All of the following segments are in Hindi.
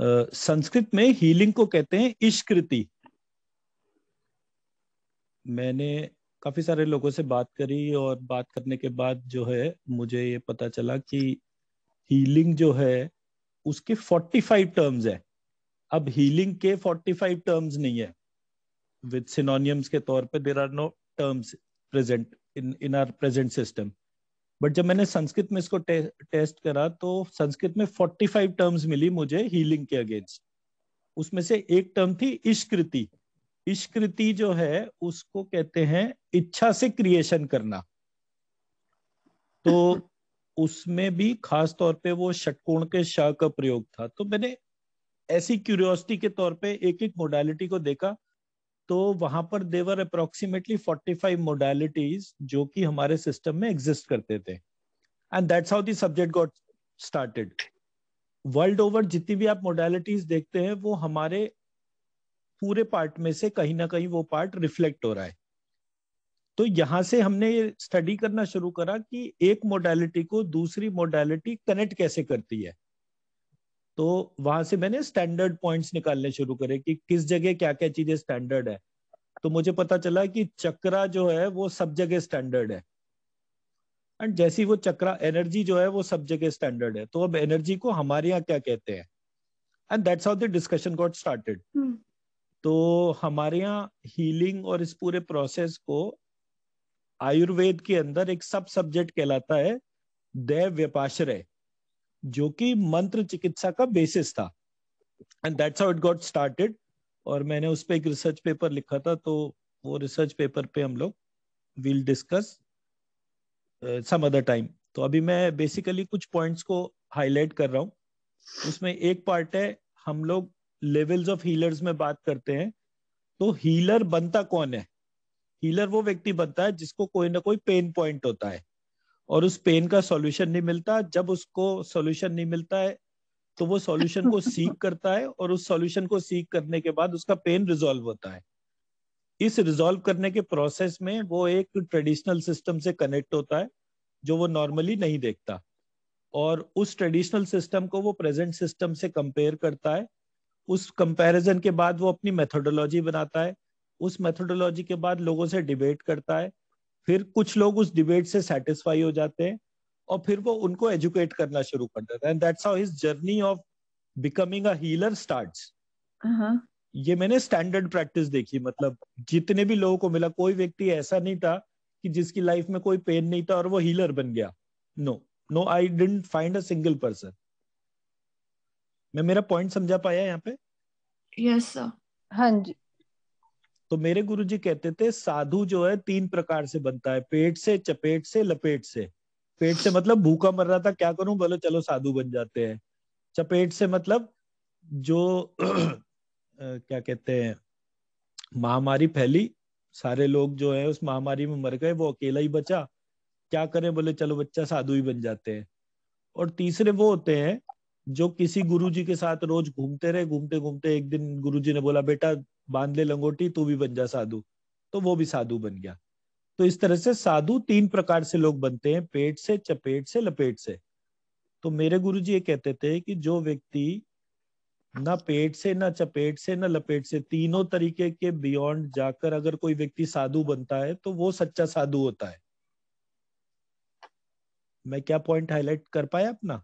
संस्कृत में हीलिंग को कहते हैं इश्कृति मैंने काफी सारे लोगों से बात करी और बात करने के बाद जो है मुझे ये पता चला कि हीलिंग जो है उसके 45 टर्म्स है अब हीलिंग के 45 टर्म्स नहीं है विद सिनोनियम्स के तौर पे there are no terms present in in are present system but जब मैंने संस्कृत में इसको टे, टेस्ट करा तो संस्कृत में 45 टर्म्स मिली मुझे हीलिंग के अगेंस्ट उसमें से एक टर्म थी इश्कृति इश्कृति जो है उसको कहते हैं इच्छा से क्रिएशन करना तो उसमें भी खास तौर पे वो षटकोण के शाह का प्रयोग था तो मैंने ऐसी क्यूरियोसिटी के तौर पे एक एक मोडालिटी को देखा तो वहां पर देवर अप्रोक्सीमेटली 45 मोडालिटीज जो कि हमारे सिस्टम में एग्जिस्ट करते थे and that's how subject got started world over जितनी भी आप मोडालिटीज देखते हैं वो हमारे पूरे पार्ट में से कहीं ना कहीं वो पार्ट रिफ्लेक्ट हो रहा है तो यहां से हमने ये स्टडी करना शुरू करा कि एक मोडालिटी को दूसरी मोडालिटी कनेक्ट कैसे करती है तो वहां से मैंने स्टैंडर्ड पॉइंट्स निकालने शुरू करे कि किस जगह क्या क्या चीजें स्टैंडर्ड है तो मुझे पता चला कि चक्रा जो है वो सब जगह स्टैंडर्ड है एंड जैसी वो चक्रा एनर्जी जो है वो सब जगह स्टैंडर्ड है तो अब एनर्जी को हमारे यहाँ क्या कहते हैं and that's how the discussion got started तो हमारे यहाँ हीलिंग और इस पूरे प्रोसेस को आयुर्वेद के अंदर एक सब सब्जेक्ट कहलाता है देव व्यपाश्रय जो कि मंत्र चिकित्सा का बेसिस था and that's how it got started और मैंने उस पर एक रिसर्च पेपर लिखा था तो वो रिसर्च पेपर पे हम लोग will discuss some other time तो अभी मैं बेसिकली कुछ पॉइंट्स को हाईलाइट कर रहा हूँ उसमें एक पार्ट है हम लोग लेवल्स ऑफ हीलर्स में बात करते हैं तो हीलर बनता कौन है हीलर वो व्यक्ति बनता है जिसको कोई ना कोई पेन पॉइंट होता है और उस पेन का सॉल्यूशन नहीं मिलता जब उसको सॉल्यूशन नहीं मिलता है तो वो सॉल्यूशन को सीख करता है और उस सॉल्यूशन को सीख करने के बाद उसका पेन रिजॉल्व होता है इस रिजॉल्व करने के प्रोसेस में वो एक ट्रेडिशनल सिस्टम से कनेक्ट होता है जो वो नॉर्मली नहीं देखता और उस ट्रेडिशनल सिस्टम को वो प्रेजेंट सिस्टम से कंपेयर करता है उस कंपैरिजन के बाद वो अपनी मेथोडोलॉजी बनाता है उस मेथोडोलॉजी के बाद लोगों से डिबेट करता है फिर कुछ लोग उस डिबेट से सेटिस्फाई हो जाते हैं और फिर वो उनको एजुकेट करना शुरू कर देते हैं that's how his journey of becoming a healer starts ये मैंने स्टैंडर्ड प्रैक्टिस देखी मतलब जितने भी लोगों को मिला कोई व्यक्ति ऐसा नहीं था कि जिसकी लाइफ में कोई पेन नहीं था और वो हीलर बन गया no no I didn't find a single person मैं मेरा पॉइंट समझा पाया यहाँ पे यस सर हाँ जी तो मेरे गुरु जी कहते थे साधु जो है तीन प्रकार से बनता है पेट से चपेट से लपेट से पेट से मतलब भूखा मर रहा था क्या करूं बोले चलो साधु बन जाते हैं चपेट से मतलब जो क्या कहते हैं महामारी फैली सारे लोग जो है उस महामारी में मर गए वो अकेला ही बचा क्या करें बोले चलो बच्चा साधु ही बन जाते हैं और तीसरे वो होते हैं जो किसी गुरुजी के साथ रोज घूमते रहे घूमते घूमते एक दिन गुरुजी ने बोला बेटा बांध ले लंगोटी तू भी बन जा साधु तो वो भी साधु बन गया तो इस तरह से साधु तीन प्रकार से लोग बनते हैं पेट से चपेट से लपेट से तो मेरे गुरु जी ये कहते थे कि जो व्यक्ति ना पेट से ना चपेट से ना लपेट से तीनों तरीके के बियॉन्ड जाकर अगर कोई व्यक्ति साधु बनता है तो वो सच्चा साधु होता है मैं क्या पॉइंट हाईलाइट कर पाया अपना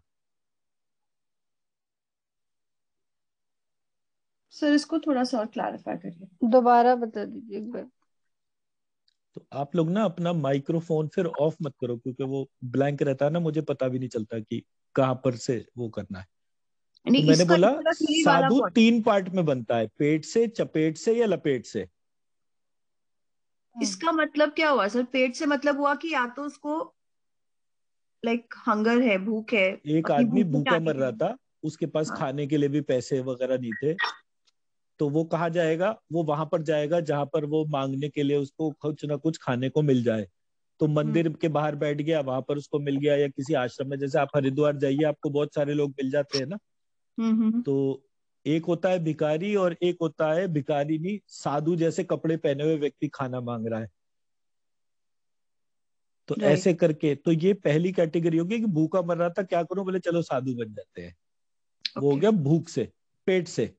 सर इसको थोड़ा सा और क्लैरिफाई करिए दोबारा बता दीजिए एक बार तो आप लोग ना अपना माइक्रोफोन फिर ऑफ मत करो क्योंकि वो ब्लैंक रहता है ना मुझे पता भी नहीं चलता कि कहां पर से वो करना है तो मैंने बोला साधु तीन पार्ट में बनता है पेट से चपेट से या लपेट से इसका मतलब क्या हुआ सर पेट से मतलब हुआ कि या तो उसको लाइक हंगर है भूख है एक आदमी भूखा मर रहा था उसके पास हाँ। खाने के लिए भी पैसे वगैरह नहीं थे तो वो कहा जाएगा वो वहां पर जाएगा जहां पर वो मांगने के लिए उसको कुछ ना कुछ खाने को मिल जाए तो हम्म। मंदिर के बाहर बैठ गया वहां पर उसको मिल गया या किसी आश्रम में जैसे आप हरिद्वार जाइए आपको बहुत सारे लोग मिल जाते हैं ना हम्म, हम्म, तो एक होता है भिकारी और एक होता है भिकारी नहीं साधु जैसे कपड़े पहने हुए व्यक्ति खाना मांग रहा है तो ऐसे करके तो ये पहली कैटेगरी होगी कि भूखा मर रहा था क्या करूं बोले चलो साधु बन जाते हैं वो हो गया भूख से पेट से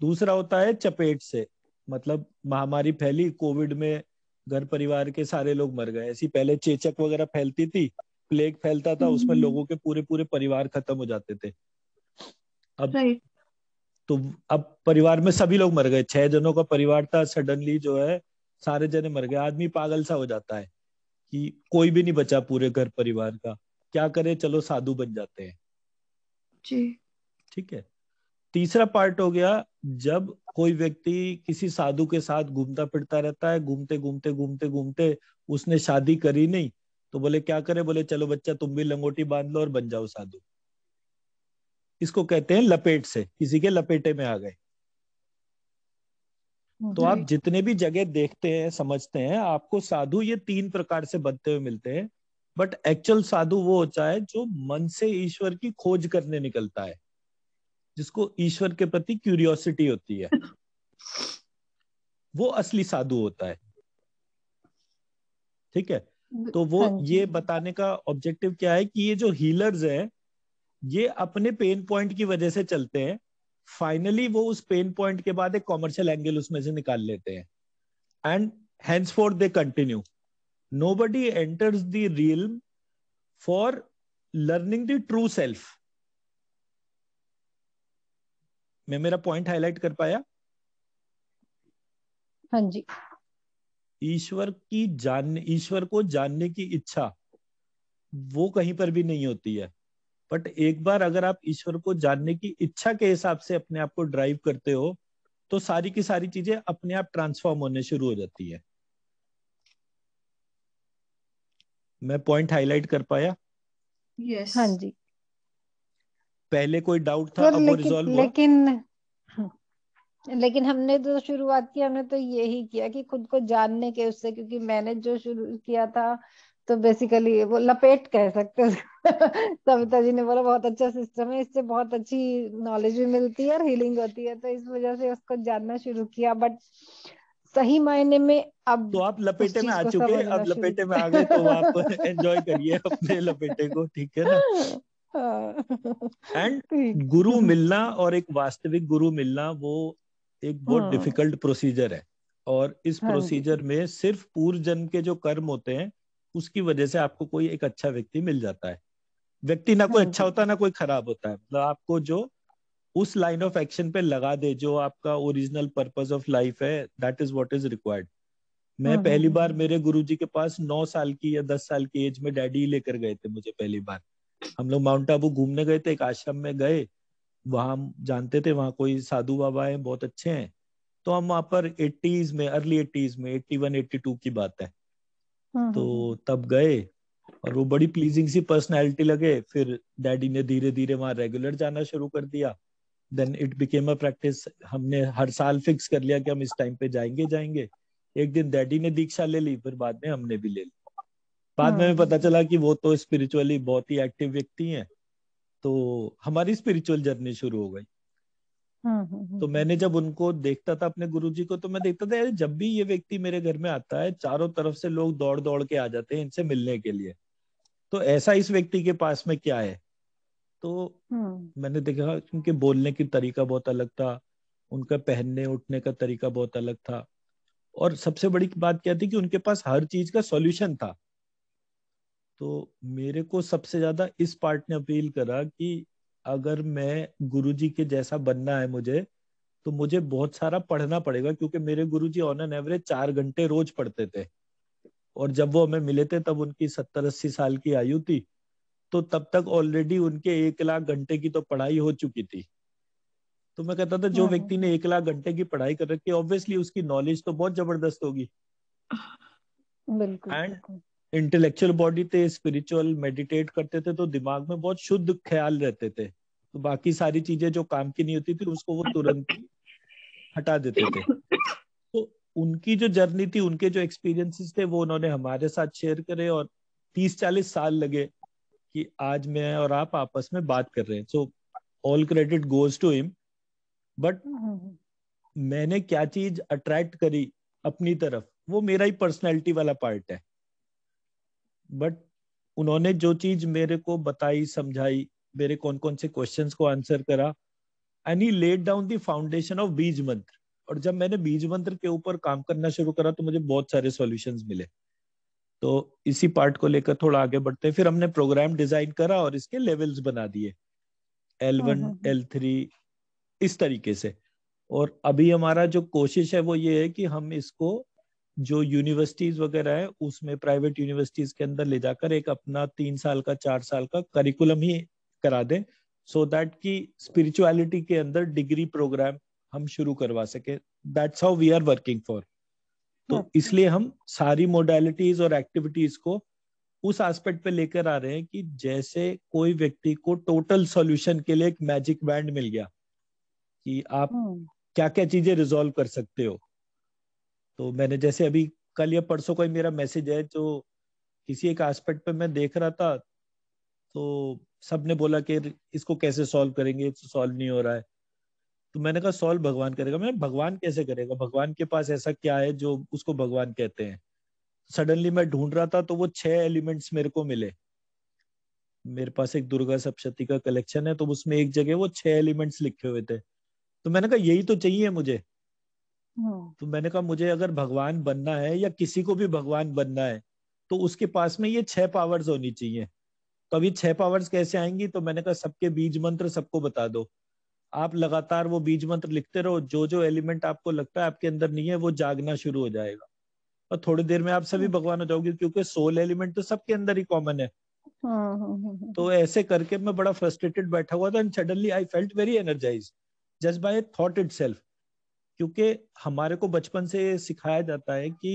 दूसरा होता है चपेट से मतलब महामारी फैली कोविड में घर परिवार के सारे लोग मर गए ऐसी पहले चेचक वगैरह फैलती थी प्लेग फैलता था उसमें हम्म। लोगों के पूरे पूरे परिवार खत्म हो जाते थे अब तो अब परिवार में सभी लोग मर गए छह जनों का परिवार था सडनली जो है सारे जने मर गए आदमी पागल सा हो जाता है कि कोई भी नहीं बचा पूरे घर परिवार का क्या करे चलो साधु बन जाते हैं जी ठीक है तीसरा पार्ट हो गया जब कोई व्यक्ति किसी साधु के साथ घूमता फिरता रहता है घूमते घूमते घूमते घूमते उसने शादी करी नहीं तो बोले क्या करे बोले चलो बच्चा तुम भी लंगोटी बांध लो और बन जाओ साधु इसको कहते हैं लपेट से किसी के लपेटे में आ गए तो आप जितने भी जगह देखते हैं समझते हैं आपको साधु ये तीन प्रकार से बनते हुए मिलते हैं बट एक्चुअल साधु वो होता है जो मन से ईश्वर की खोज करने निकलता है जिसको ईश्वर के प्रति क्यूरियोसिटी होती है वो असली साधु होता है ठीक है तो वो हाँ ये बताने का ऑब्जेक्टिव क्या है कि ये जो हीलर्स हैं ये अपने पेन पॉइंट की वजह से चलते हैं फाइनली वो उस पेन पॉइंट के बाद एक कॉमर्शियल एंगल उसमें से निकाल लेते हैं and hands for the continue nobody enters the real for learning the true self मैं मेरा पॉइंट हाईलाइट कर पाया हाँ जी ईश्वर की जानने ईश्वर को जानने की इच्छा वो कहीं पर भी नहीं होती है बट एक बार अगर आप ईश्वर को जानने की इच्छा के हिसाब से अपने आप को ड्राइव करते हो तो सारी की सारी चीजें अपने आप ट्रांसफॉर्म होने शुरू हो जाती है मैं पॉइंट हाईलाइट कर पाया यस yes. हाँ जी पहले कोई डाउट था तो अब लेकिन, वो हुआ? लेकिन लेकिन हमने तो शुरुआत की हमने तो यही किया कि खुद को जानने के उससे क्योंकि मैंने जो शुरू किया था तो बेसिकली वो लपेट कह सकते सविता जी ने बोला बहुत अच्छा सिस्टम है इससे बहुत अच्छी नॉलेज भी मिलती है और हीलिंग होती है तो इस वजह से उसको जानना शुरू किया बट सही मायने में अब तो आप लपेटे में आ चुके हैं अब लपेटे में आ गए तो आप एंजॉय करिए अपने लपेटे को ठीक है ना एंड हाँ। गुरु हम्म। मिलना और एक वास्तविक गुरु मिलना वो एक बहुत डिफिकल्ट हाँ। प्रोसीजर है और इस प्रोसीजर हाँ। में सिर्फ पूर्व जन्म के जो कर्म होते हैं उसकी वजह से आपको कोई एक अच्छा व्यक्ति मिल जाता है व्यक्ति ना कोई अच्छा होता ना कोई खराब होता है मतलब आपको जो उस लाइन ऑफ एक्शन पे लगा दे जो आपका ओरिजिनल पर्पज ऑफ लाइफ है that is what is required मैं पहली बार मेरे गुरुजी के पास नौ साल की या दस साल की एज में डैडी लेकर गए थे मुझे पहली बार हम लोग माउंट आबू घूमने गए थे एक आश्रम में गए वहां हम जानते थे वहां कोई साधु बाबा है बहुत अच्छे हैं तो हम वहां पर एट्टीज में अर्ली एट्टीज में एट्टी वन एट्टी टू की बात है हाँ, हाँ, तो हाँ। तब गए और वो बड़ी प्लीजिंग सी पर्सनैलिटी लगे फिर डैडी ने धीरे धीरे वहां रेगुलर जाना शुरू कर दिया then it became a practice हमने हर साल फिक्स कर लिया कि हम इस टाइम पे जाएंगे जाएंगे एक दिन डैडी ने दीक्षा ले ली फिर बाद में हमने भी ले ली बाद में हाँ। पता चला कि वो तो स्पिरिचुअली बहुत ही एक्टिव व्यक्ति हैं तो हमारी स्पिरिचुअल जर्नी शुरू हो गई हाँ, हाँ, तो मैंने जब उनको देखता था अपने गुरुजी को तो मैं देखता था यार जब भी ये व्यक्ति मेरे घर में आता है चारों तरफ से लोग दौड़ दौड़ के आ जाते हैं इनसे मिलने के लिए तो ऐसा इस व्यक्ति के पास में क्या है तो मैंने देखा उनके बोलने की तरीका बहुत अलग था उनका पहनने उठने का तरीका बहुत अलग था और सबसे बड़ी बात क्या थी कि उनके पास हर चीज का सॉल्यूशन था तो मेरे को सबसे ज्यादा इस पार्ट ने अपील करा कि अगर मैं गुरुजी के जैसा बनना है मुझे तो मुझे बहुत सारा पढ़ना पड़ेगा क्योंकि मेरे गुरुजी ऑन एन एवरेज चार घंटे रोज पढ़ते थे और जब वो हमें मिले थे तब उनकी सत्तर अस्सी साल की आयु थी तो तब तक ऑलरेडी उनके एक लाख घंटे की तो पढ़ाई हो चुकी थी तो मैं कहता था जो हाँ। व्यक्ति ने एक लाख घंटे की पढ़ाई कर रखी ऑब्वियसली उसकी नॉलेज तो बहुत जबरदस्त होगी एंड इंटेलेक्चुअल बॉडी थे स्पिरिचुअल मेडिटेट करते थे तो दिमाग में बहुत शुद्ध ख्याल रहते थे तो बाकी सारी चीजें जो काम की नहीं होती थी उसको वो तुरंत हटा देते थे तो उनकी जो जर्नी थी उनके जो एक्सपीरियंसेस थे वो उन्होंने हमारे साथ शेयर करे और तीस चालीस साल लगे कि आज मैं और आप आपस में बात कर रहे हैं so all credit goes to him but मैंने क्या चीज अट्रैक्ट करी अपनी तरफ वो मेरा ही पर्सनैलिटी वाला पार्ट है बट उन्होंने जो चीज मेरे को बताई समझाई मेरे कौन कौन से क्वेश्चंस को आंसर करा and he laid down the foundation of beej mantra और जब मैंने बीज मंत्र के ऊपर काम करना शुरू करा तो मुझे बहुत सारे सॉल्यूशंस मिले तो इसी पार्ट को लेकर थोड़ा आगे बढ़ते हैं फिर हमने प्रोग्राम डिजाइन करा और इसके लेवल्स बना दिए एल वन एल थ्री इस तरीके से और अभी हमारा जो कोशिश है वो ये है कि हम इसको जो यूनिवर्सिटीज वगैरह है उसमें प्राइवेट यूनिवर्सिटीज के अंदर ले जाकर एक अपना तीन साल का चार साल का करिकुलम ही करा दें सो दैट की स्पिरिचुअलिटी के अंदर डिग्री प्रोग्राम हम शुरू करवा सके that's how we are working for तो इसलिए हम सारी मोडालिटीज और एक्टिविटीज को उस एस्पेक्ट पे लेकर आ रहे हैं कि जैसे कोई व्यक्ति को टोटल सॉल्यूशन के लिए एक मैजिक बैंड मिल गया कि आप hmm. क्या क्या चीजें रिजोल्व कर सकते हो तो मैंने जैसे अभी कल या परसों ही मेरा मैसेज है जो किसी एक एस्पेक्ट पे मैं देख रहा था तो सबने बोला कि इसको कैसे सॉल्व करेंगे सॉल्व तो नहीं हो रहा है तो मैंने कहा सॉल्व भगवान करेगा मैं भगवान कैसे करेगा भगवान के पास ऐसा क्या है जो उसको भगवान कहते हैं सडनली मैं ढूंढ रहा था तो वो छह एलिमेंट्स मेरे को मिले मेरे पास एक दुर्गा सप्शती का कलेक्शन है तो उसमें एक जगह वो छह एलिमेंट्स लिखे हुए थे तो मैंने कहा यही तो चाहिए मुझे हाँ। तो मैंने कहा मुझे अगर भगवान बनना है या किसी को भी भगवान बनना है तो उसके पास में ये छह पावर्स होनी चाहिए तो अभी छह पावर्स कैसे आएंगी तो मैंने कहा सबके बीज मंत्र सबको बता दो आप लगातार वो बीज मंत्र लिखते रहो जो जो एलिमेंट आपको लगता है आपके अंदर नहीं है वो जागना शुरू हो जाएगा और थोड़ी देर में आप सभी हाँ। भगवान हो जाओगे क्योंकि सोल एलिमेंट तो सबके अंदर ही कॉमन है हाँ, तो ऐसे करके मैं बड़ा फ्रस्ट्रेटेड बैठा हुआ था and suddenly I felt very energize just by thought itself क्योंकि हमारे को बचपन से सिखाया जाता है कि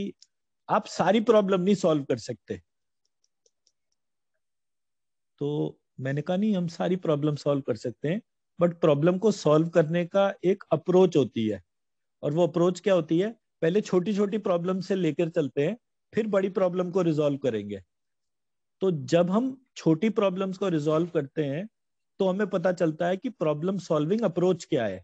आप सारी प्रॉब्लम नहीं सॉल्व कर सकते तो मैंने कहा नहीं हम सारी प्रॉब्लम सॉल्व कर सकते हैं बट प्रॉब्लम को सॉल्व करने का एक अप्रोच होती है और वो अप्रोच क्या होती है पहले छोटी छोटी प्रॉब्लम से लेकर चलते हैं फिर बड़ी प्रॉब्लम को रिजोल्व करेंगे तो जब हम छोटी प्रॉब्लम्स को रिजोल्व करते हैं तो हमें पता चलता है कि प्रॉब्लम सॉल्विंग अप्रोच क्या है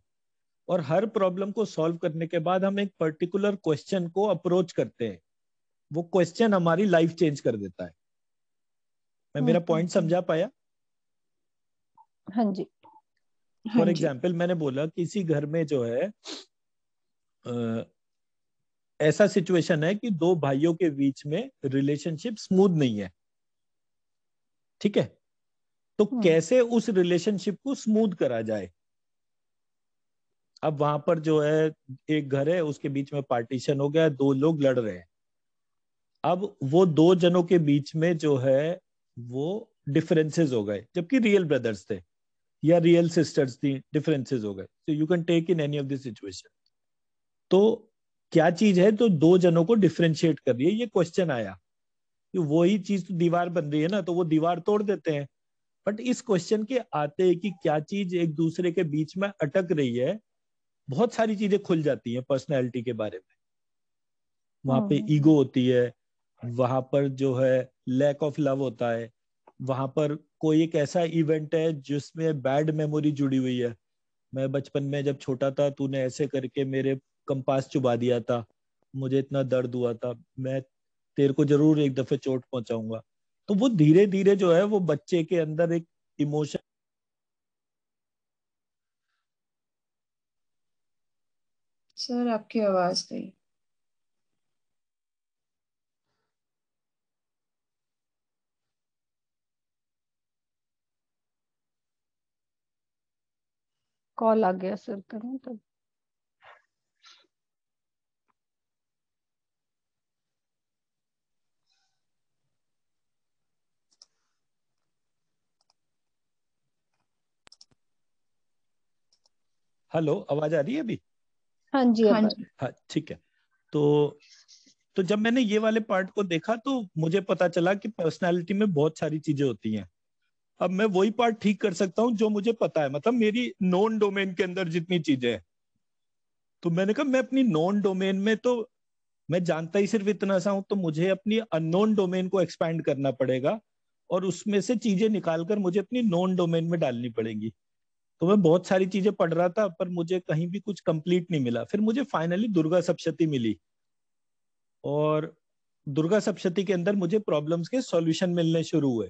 और हर प्रॉब्लम को सॉल्व करने के बाद हम एक पर्टिकुलर क्वेश्चन को अप्रोच करते हैं वो क्वेश्चन हमारी लाइफ चेंज कर देता है मैं मेरा पॉइंट समझा पाया हाँ जी फॉर एग्जाम्पल हाँ मैंने बोला किसी घर में जो है आ, ऐसा सिचुएशन है कि दो भाइयों के बीच में रिलेशनशिप स्मूथ नहीं है ठीक है तो हाँ। कैसे उस रिलेशनशिप को स्मूथ करा जाए अब वहां पर जो है एक घर है उसके बीच में पार्टीशन हो गया दो लोग लड़ रहे हैं अब वो दो जनों के बीच में जो है वो डिफरेंसेस हो गए जबकि रियल ब्रदर्स थे या रियल सिस्टर्स थी डिफरेंसेस हो गए so you can take in any of this situation तो क्या चीज है तो दो जनों को डिफ्रेंशिएट कर रही है ये क्वेश्चन आया वही चीज तो दीवार बन रही है ना तो वो दीवार तोड़ देते हैं बट इस क्वेश्चन के आते कि क्या चीज एक दूसरे के बीच में अटक रही है बहुत सारी चीजें खुल जाती हैं पर्सनैलिटी के बारे में वहां पे ईगो हाँ। होती है वहां पर जो है लैक ऑफ लव होता है वहां पर कोई एक ऐसा इवेंट है जिसमें बैड मेमोरी जुड़ी हुई है मैं बचपन में जब छोटा था तूने ऐसे करके मेरे कंपास चुबा दिया था मुझे इतना दर्द हुआ था मैं तेरे को जरूर एक दफे चोट पहुंचाऊंगा तो वो धीरे धीरे जो है वो बच्चे के अंदर एक इमोशन सर आपकी आवाज गई कॉल आ गया सर करूं तो हेलो आवाज आ रही है अभी हाँ, हाँ जी हाँ ठीक है तो तो जब मैंने ये वाले पार्ट को देखा तो मुझे पता चला कि पर्सनालिटी में बहुत सारी चीजें होती हैं अब मैं वही पार्ट ठीक कर सकता हूँ जो मुझे पता है मतलब मेरी नॉन डोमेन के अंदर जितनी चीजें हैं तो मैंने कहा मैं अपनी नॉन डोमेन में तो मैं जानता ही सिर्फ इतना सा हूं तो मुझे अपनी अननोन डोमेन को एक्सपैंड करना पड़ेगा और उसमें से चीजें निकालकर मुझे अपनी नॉन डोमेन में डालनी पड़ेगी तो मैं बहुत सारी चीजें पढ़ रहा था पर मुझे कहीं भी कुछ कंप्लीट नहीं मिला फिर मुझे फाइनली दुर्गा सप्शती मिली और दुर्गा सप्शती के अंदर मुझे प्रॉब्लम्स के सॉल्यूशन मिलने शुरू हुए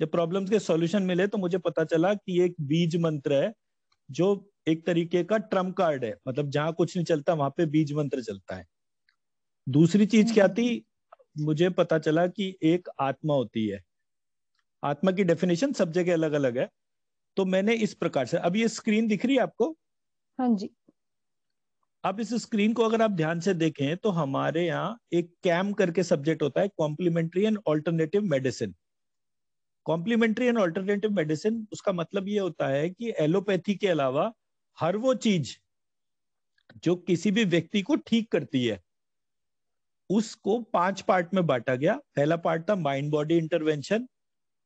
जब प्रॉब्लम्स के सॉल्यूशन मिले तो मुझे पता चला कि एक बीज मंत्र है जो एक तरीके का ट्रम्प कार्ड है मतलब जहां कुछ नहीं चलता वहां पे बीज मंत्र चलता है दूसरी चीज क्या थी मुझे पता चला कि एक आत्मा होती है आत्मा की डेफिनेशन सब जगह अलग अलग है तो मैंने इस प्रकार से अब ये स्क्रीन दिख रही है आपको हाँ जी अब इस स्क्रीन को अगर आप ध्यान से देखें तो हमारे यहाँ एक कैम करके सब्जेक्ट होता है complementary and alternative medicine complementary and alternative medicine उसका मतलब ये होता है कि एलोपैथी के अलावा हर वो चीज जो किसी भी व्यक्ति को ठीक करती है उसको पांच पार्ट में बांटा गया पहला पार्ट था mind body intervention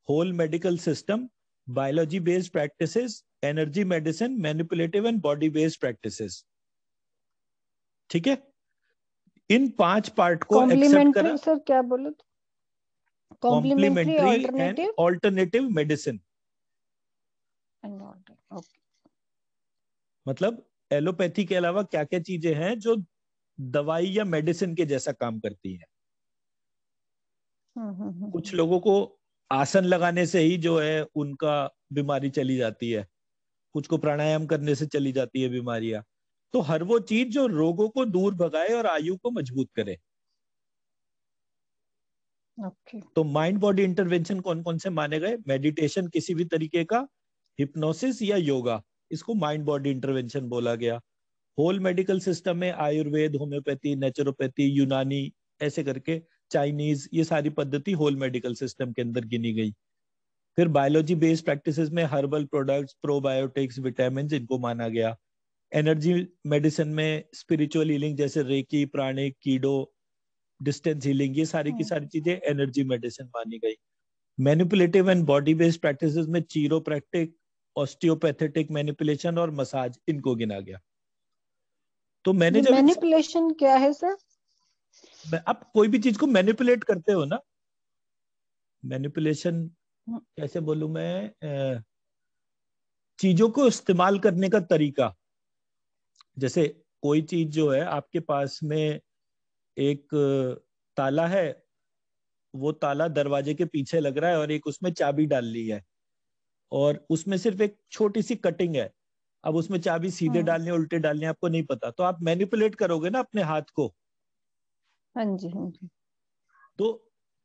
whole medical system biology based practices energy medicine manipulative and body based practices ठीक है इन पांच पार्ट को एक्सेप्ट करा सर क्या बोलो कॉम्प्लीमेंट्री एंड ऑल्टरनेटिव मेडिसिन मतलब एलोपैथी के अलावा क्या क्या चीजें हैं जो दवाई या मेडिसिन के जैसा काम करती है हम्म, हम्म, हम्म, कुछ लोगों को आसन लगाने से ही जो है उनका बीमारी चली जाती है कुछ को प्राणायाम करने से चली जाती है बीमारियां तो हर वो चीज जो रोगों को दूर भगाए और आयु को मजबूत करे okay. तो माइंड बॉडी इंटरवेंशन कौन कौन से माने गए मेडिटेशन किसी भी तरीके का हिप्नोसिस या योगा इसको माइंड बॉडी इंटरवेंशन बोला गया होल मेडिकल सिस्टम में आयुर्वेद होम्योपैथी नेचुरोपैथी यूनानी ऐसे करके चाइनीज ये सारी पद्धति होल मेडिकल सिस्टम के अंदर गिनी गई फिर बायोलॉजी बेस्ड प्रैक्टिसेस में हर्बल प्रोडक्ट्स प्रोबायोटिक्स विटामिन इनको माना गया एनर्जी मेडिसिन में स्पिरिचुअल हीलिंग जैसे रेकी प्राणिक कीडो डिस्टेंस हीलिंग ये सारी की हाँ। सारी चीजें एनर्जी मेडिसिन मानी गई manipulative and body based practice में चीरो प्रैक्टिक ऑस्टियोपैथेटिक मैनिपुलेशन और मसाज इनको गिना गया तो मैंने जब मैनिपुलेशन क्या है सर आप कोई भी चीज को मैनिपुलेट करते हो ना मैनिपुलेशन हाँ। कैसे बोलू मैं चीजों को इस्तेमाल करने का तरीका जैसे कोई चीज जो है आपके पास में एक ताला है वो ताला दरवाजे के पीछे लग रहा है और एक उसमें चाबी डाल ली है और उसमें सिर्फ एक छोटी सी कटिंग है अब उसमें चाबी सीधे हाँ। डालने उल्टे डालने आपको नहीं पता तो आप मैनिपुलेट करोगे ना अपने हाथ को हाँ जी हाँ जी तो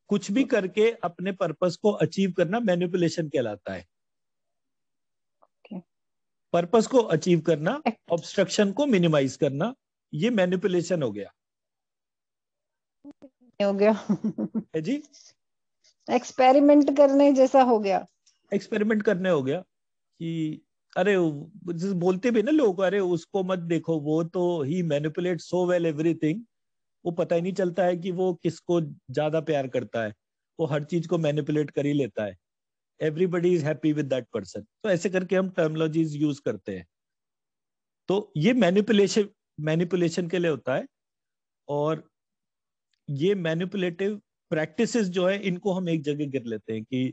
कुछ भी करके अपने पर्पस को अचीव करना मैनिपुलेशन कहलाता है पर्पस को अचीव करना ऑब्स्ट्रक्शन को मिनिमाइज करना ये मैनिपुलेशन हो गया हो गया है जी एक्सपेरिमेंट करने जैसा हो गया एक्सपेरिमेंट करने हो गया कि अरे बोलते भी ना लोग अरे उसको मत देखो वो तो ही मैनिपुलेट सो वेल एवरीथिंग वो पता ही नहीं चलता है कि वो किसको ज्यादा प्यार करता है वो हर चीज को मैनिपुलेट कर ही लेता है everybody is happy with that person तो ऐसे करके हम टर्मोलॉजीज यूज करते हैं तो ये मैनिपुलेशन मैनिपुलेशन के लिए होता है और ये मैनिपुलेटिव प्रैक्टिस जो है इनको हम एक जगह गिर लेते हैं कि